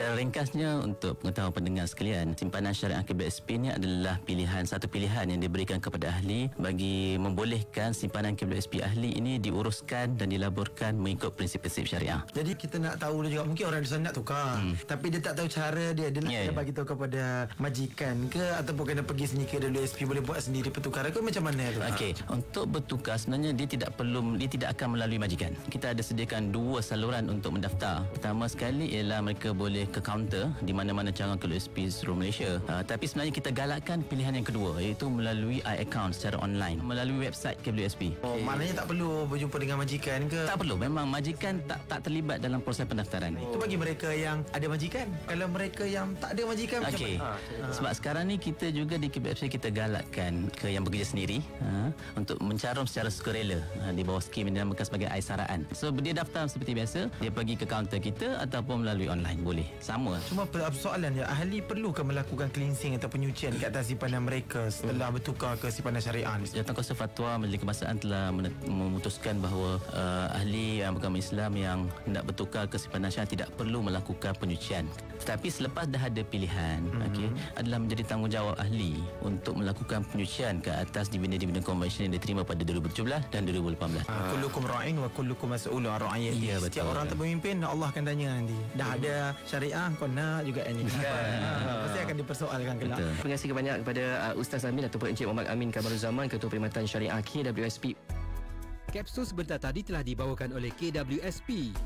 secara ringkasnya untuk pengetahuan pendengar sekalian simpanan syariah KBSP ini adalah pilihan satu pilihan yang diberikan kepada ahli bagi membolehkan simpanan KBSP ahli ini diuruskan dan dilaburkan mengikut prinsip-prinsip syariah jadi kita nak tahu juga mungkin orang di sana nak tukar hmm. tapi dia tak tahu cara dia dia nak yeah, ya, yeah. bagi tahu kepada majikan ke ataupun kena pergi sendiri ke WSP boleh buat sendiri pertukaran ke macam mana tu okay. ha? untuk bertukar sebenarnya dia tidak perlu dia tidak akan melalui majikan kita ada sediakan dua saluran untuk mendaftar pertama sekali ialah mereka boleh ke counter di mana-mana cawangan KLSP seluruh Malaysia. Uh, tapi sebenarnya kita galakkan pilihan yang kedua iaitu melalui i-account secara online melalui website KWSP. Oh, okay. maknanya tak perlu berjumpa dengan majikan ke? Tak perlu. Memang majikan tak tak terlibat dalam proses pendaftaran Oh. Itu bagi mereka yang ada majikan. Kalau mereka yang tak ada majikan okay. macam mana? Ah, Sebab ha. sekarang ni kita juga di KWSP kita galakkan ke yang bekerja sendiri ha, untuk mencarum secara sukarela ha, di bawah skim yang dinamakan sebagai aisaraan. So dia daftar seperti biasa, dia pergi ke kaunter kita ataupun melalui online boleh sama cuma persoalan dia ahli perlu ke melakukan cleansing atau penyucian di atas simpanan mereka setelah hmm. bertukar ke simpanan syariah jatuh kuasa fatwa majlis kemasaan telah memutuskan bahawa uh, ahli agama Islam yang hendak bertukar ke simpanan syariah tidak perlu melakukan penyucian tetapi selepas dah ada pilihan hmm. okey adalah menjadi tanggungjawab ahli untuk melakukan penyucian ke atas dividen-dividen konvensyen yang diterima pada 2017 dan 2018 ah. kullukum ha. ra'in wa kullukum mas'ulun ar-ra'iyah ya, setiap orang terpimpin Allah akan tanya nanti dah hmm. ada syariah ah kau nak juga ni. Kan. Ah, pasti akan dipersoalkan kelak. Terima kasih banyak kepada uh, Ustaz Amin ataupun Encik Muhammad Amin Kamaruzaman Zaman Ketua Perkhidmatan Syariah KWSP. Kapsul sebentar tadi telah dibawakan oleh KWSP.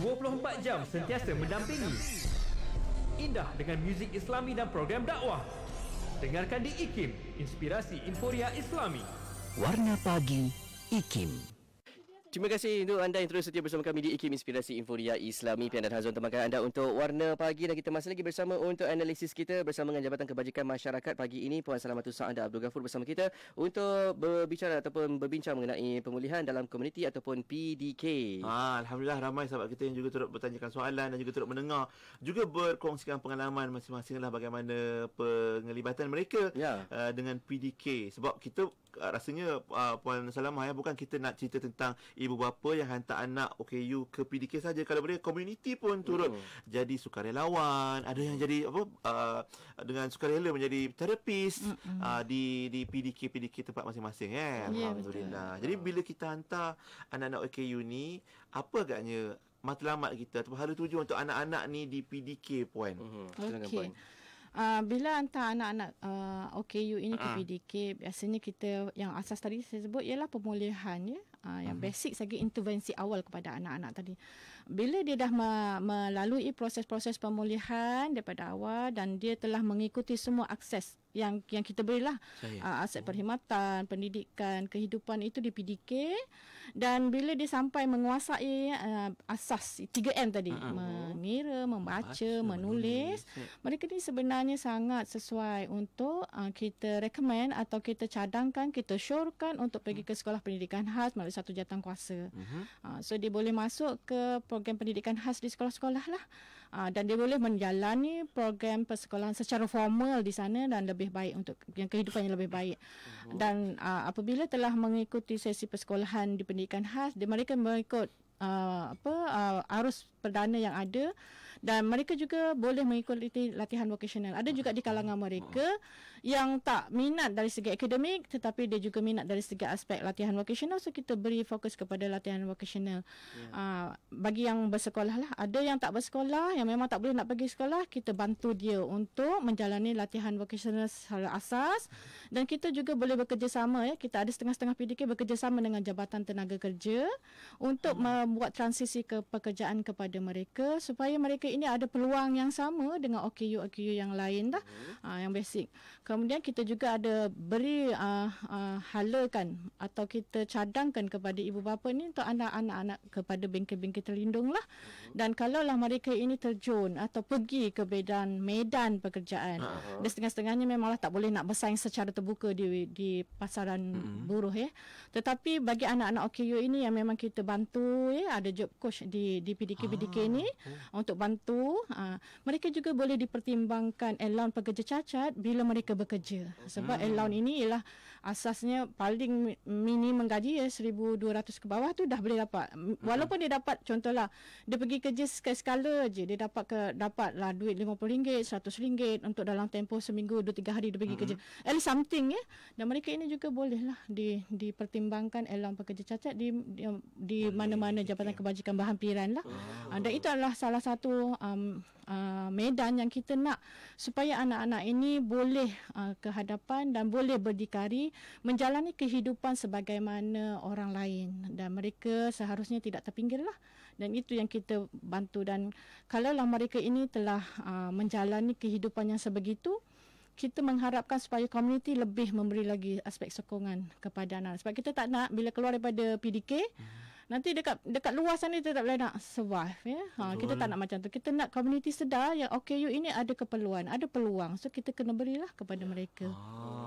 24 jam sentiasa mendampingi. Indah dengan muzik Islami dan program dakwah. Dengarkan di IKIM, Inspirasi Inforia Islami. Warna Pagi, IKIM. Terima kasih untuk anda yang terus setia bersama kami di IKIM Inspirasi Inforia Islami. Pian dan Hazon temankan anda untuk warna pagi dan kita masih lagi bersama untuk analisis kita bersama dengan Jabatan Kebajikan Masyarakat pagi ini. Puan Salamatu Sa'anda Abdul Ghafur bersama kita untuk berbicara ataupun berbincang mengenai pemulihan dalam komuniti ataupun PDK. Ah, Alhamdulillah ramai sahabat kita yang juga turut bertanyakan soalan dan juga turut mendengar. Juga berkongsikan pengalaman masing-masing lah bagaimana penglibatan mereka ya. Ah, dengan PDK. Sebab kita Ah, rasanya uh, puan Salamah ya bukan kita nak cerita tentang ibu bapa yang hantar anak OKU ke PDK saja kalau boleh community pun turut mm. jadi sukarelawan ada yang jadi apa uh, dengan sukarela menjadi terapis mm-hmm. uh, di di PDK PDK tempat masing-masing eh? Kan? yeah, ya, alhamdulillah betul. jadi bila kita hantar anak-anak OKU ni apa agaknya matlamat kita atau hala tuju untuk anak-anak ni di PDK puan mm-hmm. okay uh, bila hantar anak-anak uh, ah, OKU ini ke uh biasanya kita yang asas tadi saya sebut ialah pemulihan ya uh, yang uh-huh. basic lagi intervensi awal kepada anak-anak tadi bila dia dah me- melalui proses-proses pemulihan daripada awal dan dia telah mengikuti semua akses yang yang kita berilah uh, ah, aset oh. perkhidmatan, pendidikan, kehidupan itu di PDK dan bila dia sampai menguasai uh, asas 3M tadi, uh-huh. mengira, membaca, membaca menulis, menulis, ya. mereka ni sebenarnya sangat sesuai untuk uh, kita recommend atau kita cadangkan, kita syorkan untuk pergi hmm. ke sekolah pendidikan khas melalui satu jatang kuasa. Uh-huh. Uh, so dia boleh masuk ke program pendidikan khas di sekolah-sekolah lah uh, dan dia boleh menjalani program persekolahan secara formal di sana dan lebih baik untuk yang kehidupannya lebih baik uh-huh. dan uh, apabila telah mengikuti sesi persekolahan di pendidikan khas dia mereka mengikut uh, apa uh, arus perdana yang ada uh, dan mereka juga boleh mengikuti latihan vocational. Ada juga di kalangan mereka yang tak minat dari segi akademik tetapi dia juga minat dari segi aspek latihan vocational so kita beri fokus kepada latihan vocational. Yeah. Ya. Uh, bagi yang bersekolah lah, ada yang tak bersekolah yang memang tak boleh nak pergi sekolah, kita bantu dia untuk menjalani latihan vocational secara asas dan kita juga boleh bekerjasama ya. Kita ada setengah-setengah PDK bekerjasama dengan Jabatan Tenaga Kerja untuk hmm. membuat transisi ke pekerjaan kepada mereka supaya mereka ini ada peluang yang sama dengan OKU OKU yang lain dah hmm. uh, yang basic. Kemudian kita juga ada beri uh, uh, halakan atau kita cadangkan kepada ibu bapa ni untuk anak-anak-anak kepada bengkel-bengkel terlindung lah. Hmm. Dan kalaulah mereka ini terjun atau pergi ke medan medan pekerjaan. Uh-huh. setengah-setengahnya memanglah tak boleh nak bersaing secara terbuka di di pasaran hmm. buruh ya. Eh. Tetapi bagi anak-anak OKU ini yang memang kita bantu ya eh, ada job coach di di PDK-PDK ah. ni hmm. untuk bantu tertentu uh, ha, mereka juga boleh dipertimbangkan allowance pekerja cacat bila mereka bekerja sebab hmm. allowance ini ialah asasnya paling mini menggaji ya 1200 ke bawah tu dah boleh dapat walaupun dia dapat contohlah dia pergi kerja sekali-sekala je dia dapat ke dapatlah duit RM50 RM100 untuk dalam tempoh seminggu dua tiga hari dia pergi uh-huh. kerja at least something ya dan mereka ini juga bolehlah di dipertimbangkan elam pekerja cacat di di, mana-mana jabatan kebajikan bahan berhampiran lah oh. Ah, dan itu adalah salah satu um, uh, medan yang kita nak supaya anak-anak ini boleh uh, ke hadapan dan boleh berdikari menjalani kehidupan sebagaimana orang lain dan mereka seharusnya tidak terpinggir lah dan itu yang kita bantu dan kalaulah mereka ini telah uh, menjalani kehidupan yang sebegitu kita mengharapkan supaya komuniti lebih memberi lagi aspek sokongan kepada anak sebab kita tak nak bila keluar daripada PDK hmm. Nanti dekat dekat luar sana kita tak boleh nak survive ya. Ha kita tak nak macam tu. Kita nak community sedar yang OKU ini ada keperluan, ada peluang. So kita kena berilah kepada mereka. Ah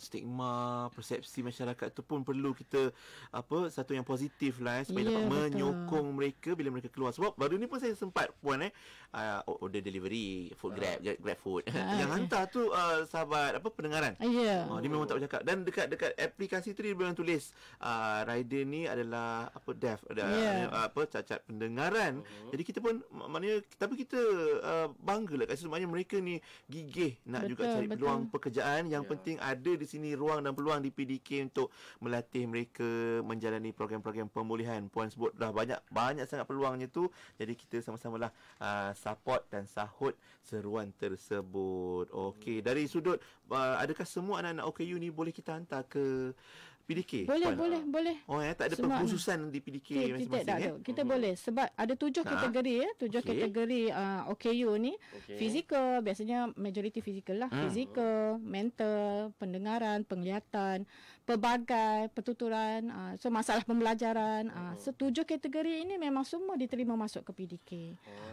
stigma persepsi masyarakat tu pun perlu kita apa satu yang positif lah eh, supaya yeah, dapat betul. menyokong mereka bila mereka keluar sebab baru ni pun saya sempat puan eh uh, order delivery food grab uh. grab food uh. [LAUGHS] yang hantar tu uh, sahabat apa pendengaran yeah. uh, ya. ah, dia memang tak bercakap dan dekat dekat aplikasi tu dia memang tulis uh, rider ni adalah apa deaf ada yeah. apa cacat pendengaran uh-huh. jadi kita pun maknanya tapi kita uh, banggalah kat situ maknanya mereka ni gigih nak betul, juga cari betul. peluang pekerjaan yang yeah. penting ada di sini ruang dan peluang di PDK untuk melatih mereka menjalani program-program pemulihan. Puan sebut dah banyak banyak sangat peluangnya tu. Jadi kita sama-samalah uh, support dan sahut seruan tersebut. Okey, dari sudut uh, adakah semua anak-anak OKU ni boleh kita hantar ke PDK? Boleh, Puan, boleh, uh, boleh. Oh, ya tak ada perkhususan pengkhususan di PDK kita, masing-masing? Kita, tak eh? tahu. kita hmm. boleh. Sebab ada tujuh nah. kategori. ya tujuh okay. kategori uh, OKU ni. Okay. Fizikal. Biasanya majoriti fizikal lah. Hmm. Fizikal, mental, pendengaran, penglihatan, pelbagai pertuturan uh, so masalah pembelajaran uh, oh. setuju kategori ini memang semua diterima masuk ke PDK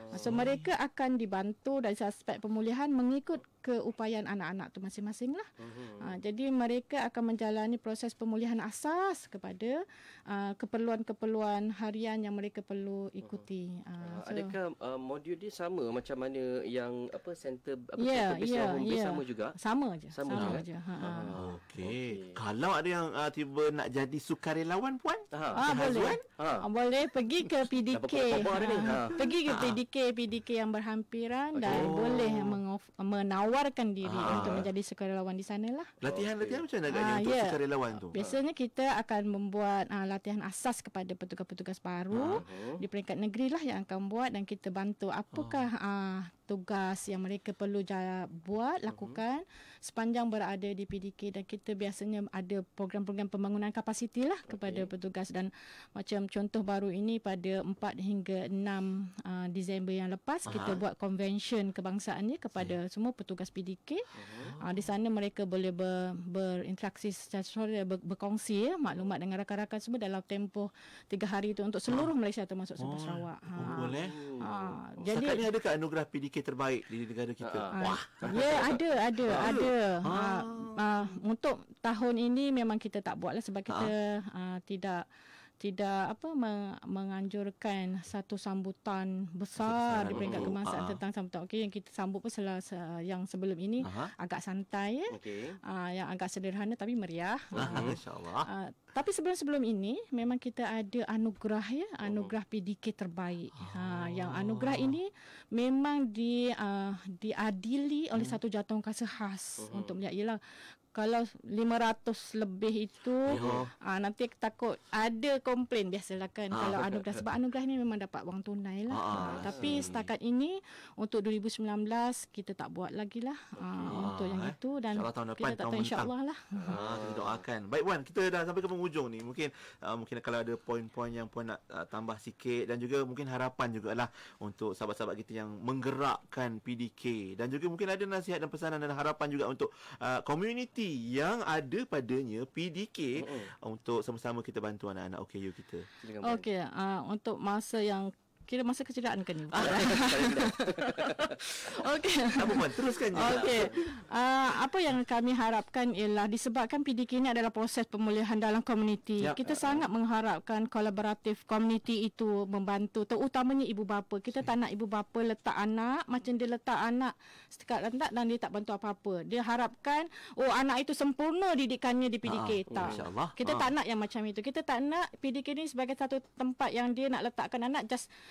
ah, oh. so mereka akan dibantu dari aspek pemulihan mengikut keupayaan anak-anak tu masing-masing lah. uh jadi mereka akan menjalani proses pemulihan asas kepada uh, keperluan-keperluan harian yang mereka perlu mhm. ikuti. uh so, Adakah uh, modul dia sama macam mana yang apa center apa yeah, center yeah, ya, yeah. sama juga? Sama aja. Sama, Aja. Eh? Ha. Okey. Okay. Kalau ada saudara yang uh, ah, tiba nak jadi sukarelawan puan? Ha, ha boleh. Puan? Ha. Boleh pergi ke PDK. ha. Pergi ke PDK, PDK yang berhampiran okay. dan oh. boleh menawarkan diri ha. untuk menjadi sukarelawan di sana lah. Latihan-latihan okay. macam mana agaknya ha, untuk yeah. sukarelawan tu? Biasanya kita akan membuat uh, latihan asas kepada petugas-petugas baru ha. di peringkat negeri lah yang akan buat dan kita bantu apakah ha. uh, tugas yang mereka perlu jala- buat, mhm. lakukan. Uh-huh sepanjang berada di PDK dan kita biasanya ada program-program pembangunan kapasiti lah okay. kepada petugas dan macam contoh baru ini pada 4 hingga 6 uh, Disember yang lepas Aha. kita buat convention kebangsaannya kepada Sini. Hmm. semua petugas PDK. Uh-huh. Hmm. Uh, di sana mereka boleh ber, berinteraksi secara ber, berkongsi ya, maklumat dengan rakan-rakan semua dalam tempoh 3 hari itu untuk seluruh ha. Malaysia termasuk Sabah oh. Sarawak. Ha. Oh, boleh. Ha. Oh. Jadi ada ke anugerah PDK terbaik di negara kita? Uh, Wah. Ya, yeah, ada, ada, ada. Ha. Ha. Ha. Untuk tahun ini memang kita tak buat lah sebab kita ha. Ha, tidak tidak apa menganjurkan satu sambutan besar, besar. di peringkat kemasan uh tentang sambutan okey yang kita sambut pun selah, se- yang sebelum ini uh agak santai ya okay. uh, ha, yang agak sederhana tapi meriah insyaallah ha. uh ha, tapi sebelum-sebelum ini memang kita ada anugerah ya oh. anugerah uh PDK terbaik uh-huh. yang anugerah ini memang di uh, diadili oleh uh satu jatuh kuasa khas uh untuk melihat ialah kalau 500 lebih itu ah uh, nanti takut ada komplain biasalah kan ha, kalau anugerah sebab eh. anugerah ni memang dapat wang tunai lah ha, ha, tapi hmm. setakat ini untuk 2019 kita tak buat lagi lah ha, ha, untuk ha, yang eh. itu dan insya tahun depan, kita tak tahu insyaAllah lah ha, kita doakan baik Wan kita dah sampai ke penghujung ni mungkin uh, mungkin kalau ada poin-poin yang Puan nak uh, tambah sikit dan juga mungkin harapan juga lah untuk sahabat-sahabat kita yang menggerakkan PDK dan juga mungkin ada nasihat dan pesanan dan harapan juga untuk uh, community yang ada padanya PDK mm-hmm. untuk sama-sama kita bantu anak-anak OKU kita. Okey, uh, untuk masa yang Kira masa kecederaan ah, [LAUGHS] kan ni? Okey. teruskan je. Okey. Ah, apa yang kami harapkan ialah disebabkan PDK ini adalah proses pemulihan dalam komuniti. Yep. Kita uh, sangat mengharapkan kolaboratif komuniti itu membantu terutamanya ibu bapa. Kita tak nak ibu bapa letak anak macam dia letak anak setakat rentak dan dia tak bantu apa-apa. Dia harapkan oh anak itu sempurna didikannya di PDK. Uh, ah, oh, tak. Oh, kita uh. tak nak yang macam itu. Kita tak nak PDK ini sebagai satu tempat yang dia nak letakkan anak just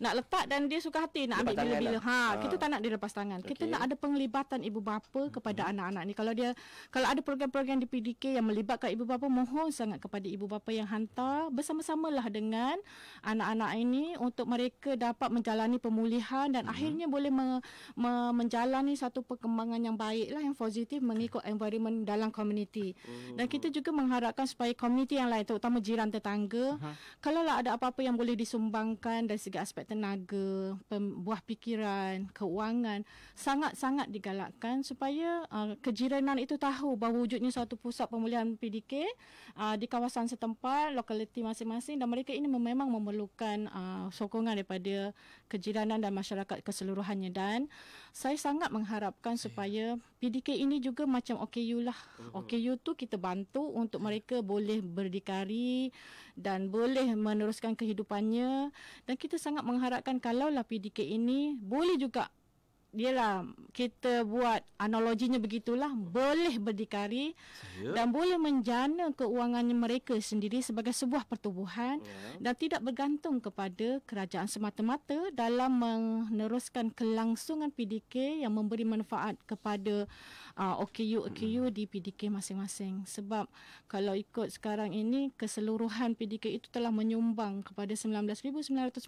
nak letak dan dia suka hati nak ambil bila-bila. Lah. Ha, ha, kita tak nak dia lepas tangan. Kita nak ada penglibatan ibu bapa mm-hmm. kepada hmm. anak-anak ni. Kalau dia kalau ada program-program di PDK yang melibatkan ibu bapa, mohon sangat kepada ibu bapa yang hantar bersama-samalah dengan anak-anak ini untuk mereka dapat menjalani pemulihan dan hmm. akhirnya boleh me, me, menjalani satu perkembangan yang baiklah yang positif mengikut environment dalam komuniti. Hmm. Dan kita juga mengharapkan supaya komuniti yang lain terutama jiran tetangga, ha. kalaulah ada apa-apa yang boleh disumbangkan dari segi aspek tenaga, pem, buah pikiran, keuangan sangat-sangat digalakkan supaya uh, kejiranan itu tahu bahawa wujudnya satu pusat pemulihan PDK uh, di kawasan setempat, lokaliti masing-masing dan mereka ini memang memerlukan uh, sokongan daripada kejiranan dan masyarakat keseluruhannya dan saya sangat mengharapkan supaya PDK ini juga macam OKU lah. Uh-huh. OKU tu kita bantu untuk mereka boleh berdikari dan boleh meneruskan kehidupannya dan kita sangat meng mengharapkan kalaulah PDK ini boleh juga dialah kita buat analoginya begitulah boleh berdikari Saya? dan boleh menjana keuangan mereka sendiri sebagai sebuah pertubuhan yeah. dan tidak bergantung kepada kerajaan semata-mata dalam meneruskan kelangsungan PDK yang memberi manfaat kepada uh, ah, OKU OKU hmm. di PDK masing-masing sebab kalau ikut sekarang ini keseluruhan PDK itu telah menyumbang kepada 19,997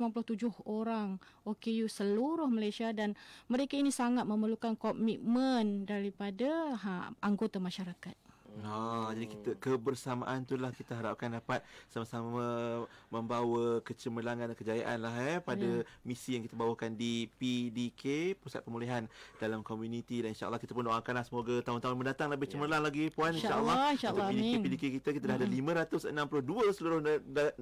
orang OKU seluruh Malaysia dan mereka ini sangat memerlukan komitmen daripada ha, anggota masyarakat. Ha, jadi kita hmm. kebersamaan itulah kita harapkan dapat sama-sama membawa kecemerlangan dan kejayaan lah eh pada hmm. misi yang kita bawakan di PDK Pusat Pemulihan dalam Komuniti dan insyaAllah kita pun doakanlah semoga tahun-tahun mendatang lebih ya. cemerlang ya. lagi puan insyaAllah insya insya untuk PDK, kita kita dah hmm. ada 562 seluruh,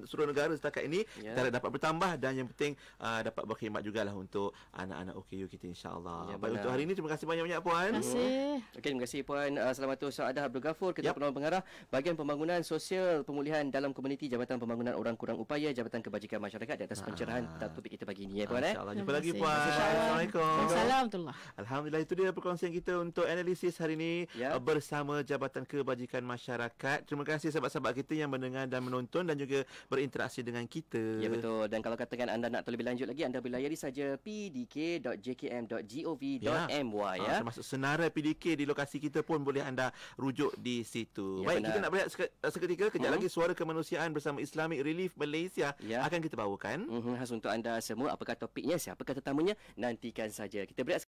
seluruh negara setakat ini ya. kita dapat bertambah dan yang penting uh, dapat berkhidmat jugalah untuk anak-anak OKU kita insyaAllah ya, baik benar. untuk hari ini terima kasih banyak-banyak puan terima kasih hmm. okay, terima kasih puan uh, selamat tu Saadah Abdul Ghaf Darfur Ketua yep. Penolong Pengarah Bahagian Pembangunan Sosial Pemulihan Dalam Komuniti Jabatan Pembangunan Orang Kurang Upaya Jabatan Kebajikan Masyarakat di atas ha. pencerahan topik kita pagi ini ya eh? puan eh. jumpa lagi puan. Assalamualaikum. Assalamualaikum. Alhamdulillah itu dia perkongsian kita untuk analisis hari ini yep. Ya. Eh, bersama Jabatan Kebajikan Masyarakat. Terima kasih sahabat-sahabat kita yang mendengar dan menonton dan juga berinteraksi dengan kita. Ya betul. Dan kalau katakan anda nak terlebih lanjut lagi anda boleh layari saja pdk.jkm.gov.my ya. Ah, ya. termasuk senarai PDK di lokasi kita pun boleh anda rujuk di di situ. Ya, Baik, benar. kita nak berehat seketika. Kejap hmm. lagi suara kemanusiaan bersama Islamic Relief Malaysia ya. akan kita bawakan. Mm-hmm. Untuk anda semua, apakah topiknya, siapakah tetamunya, nantikan saja. Kita berehat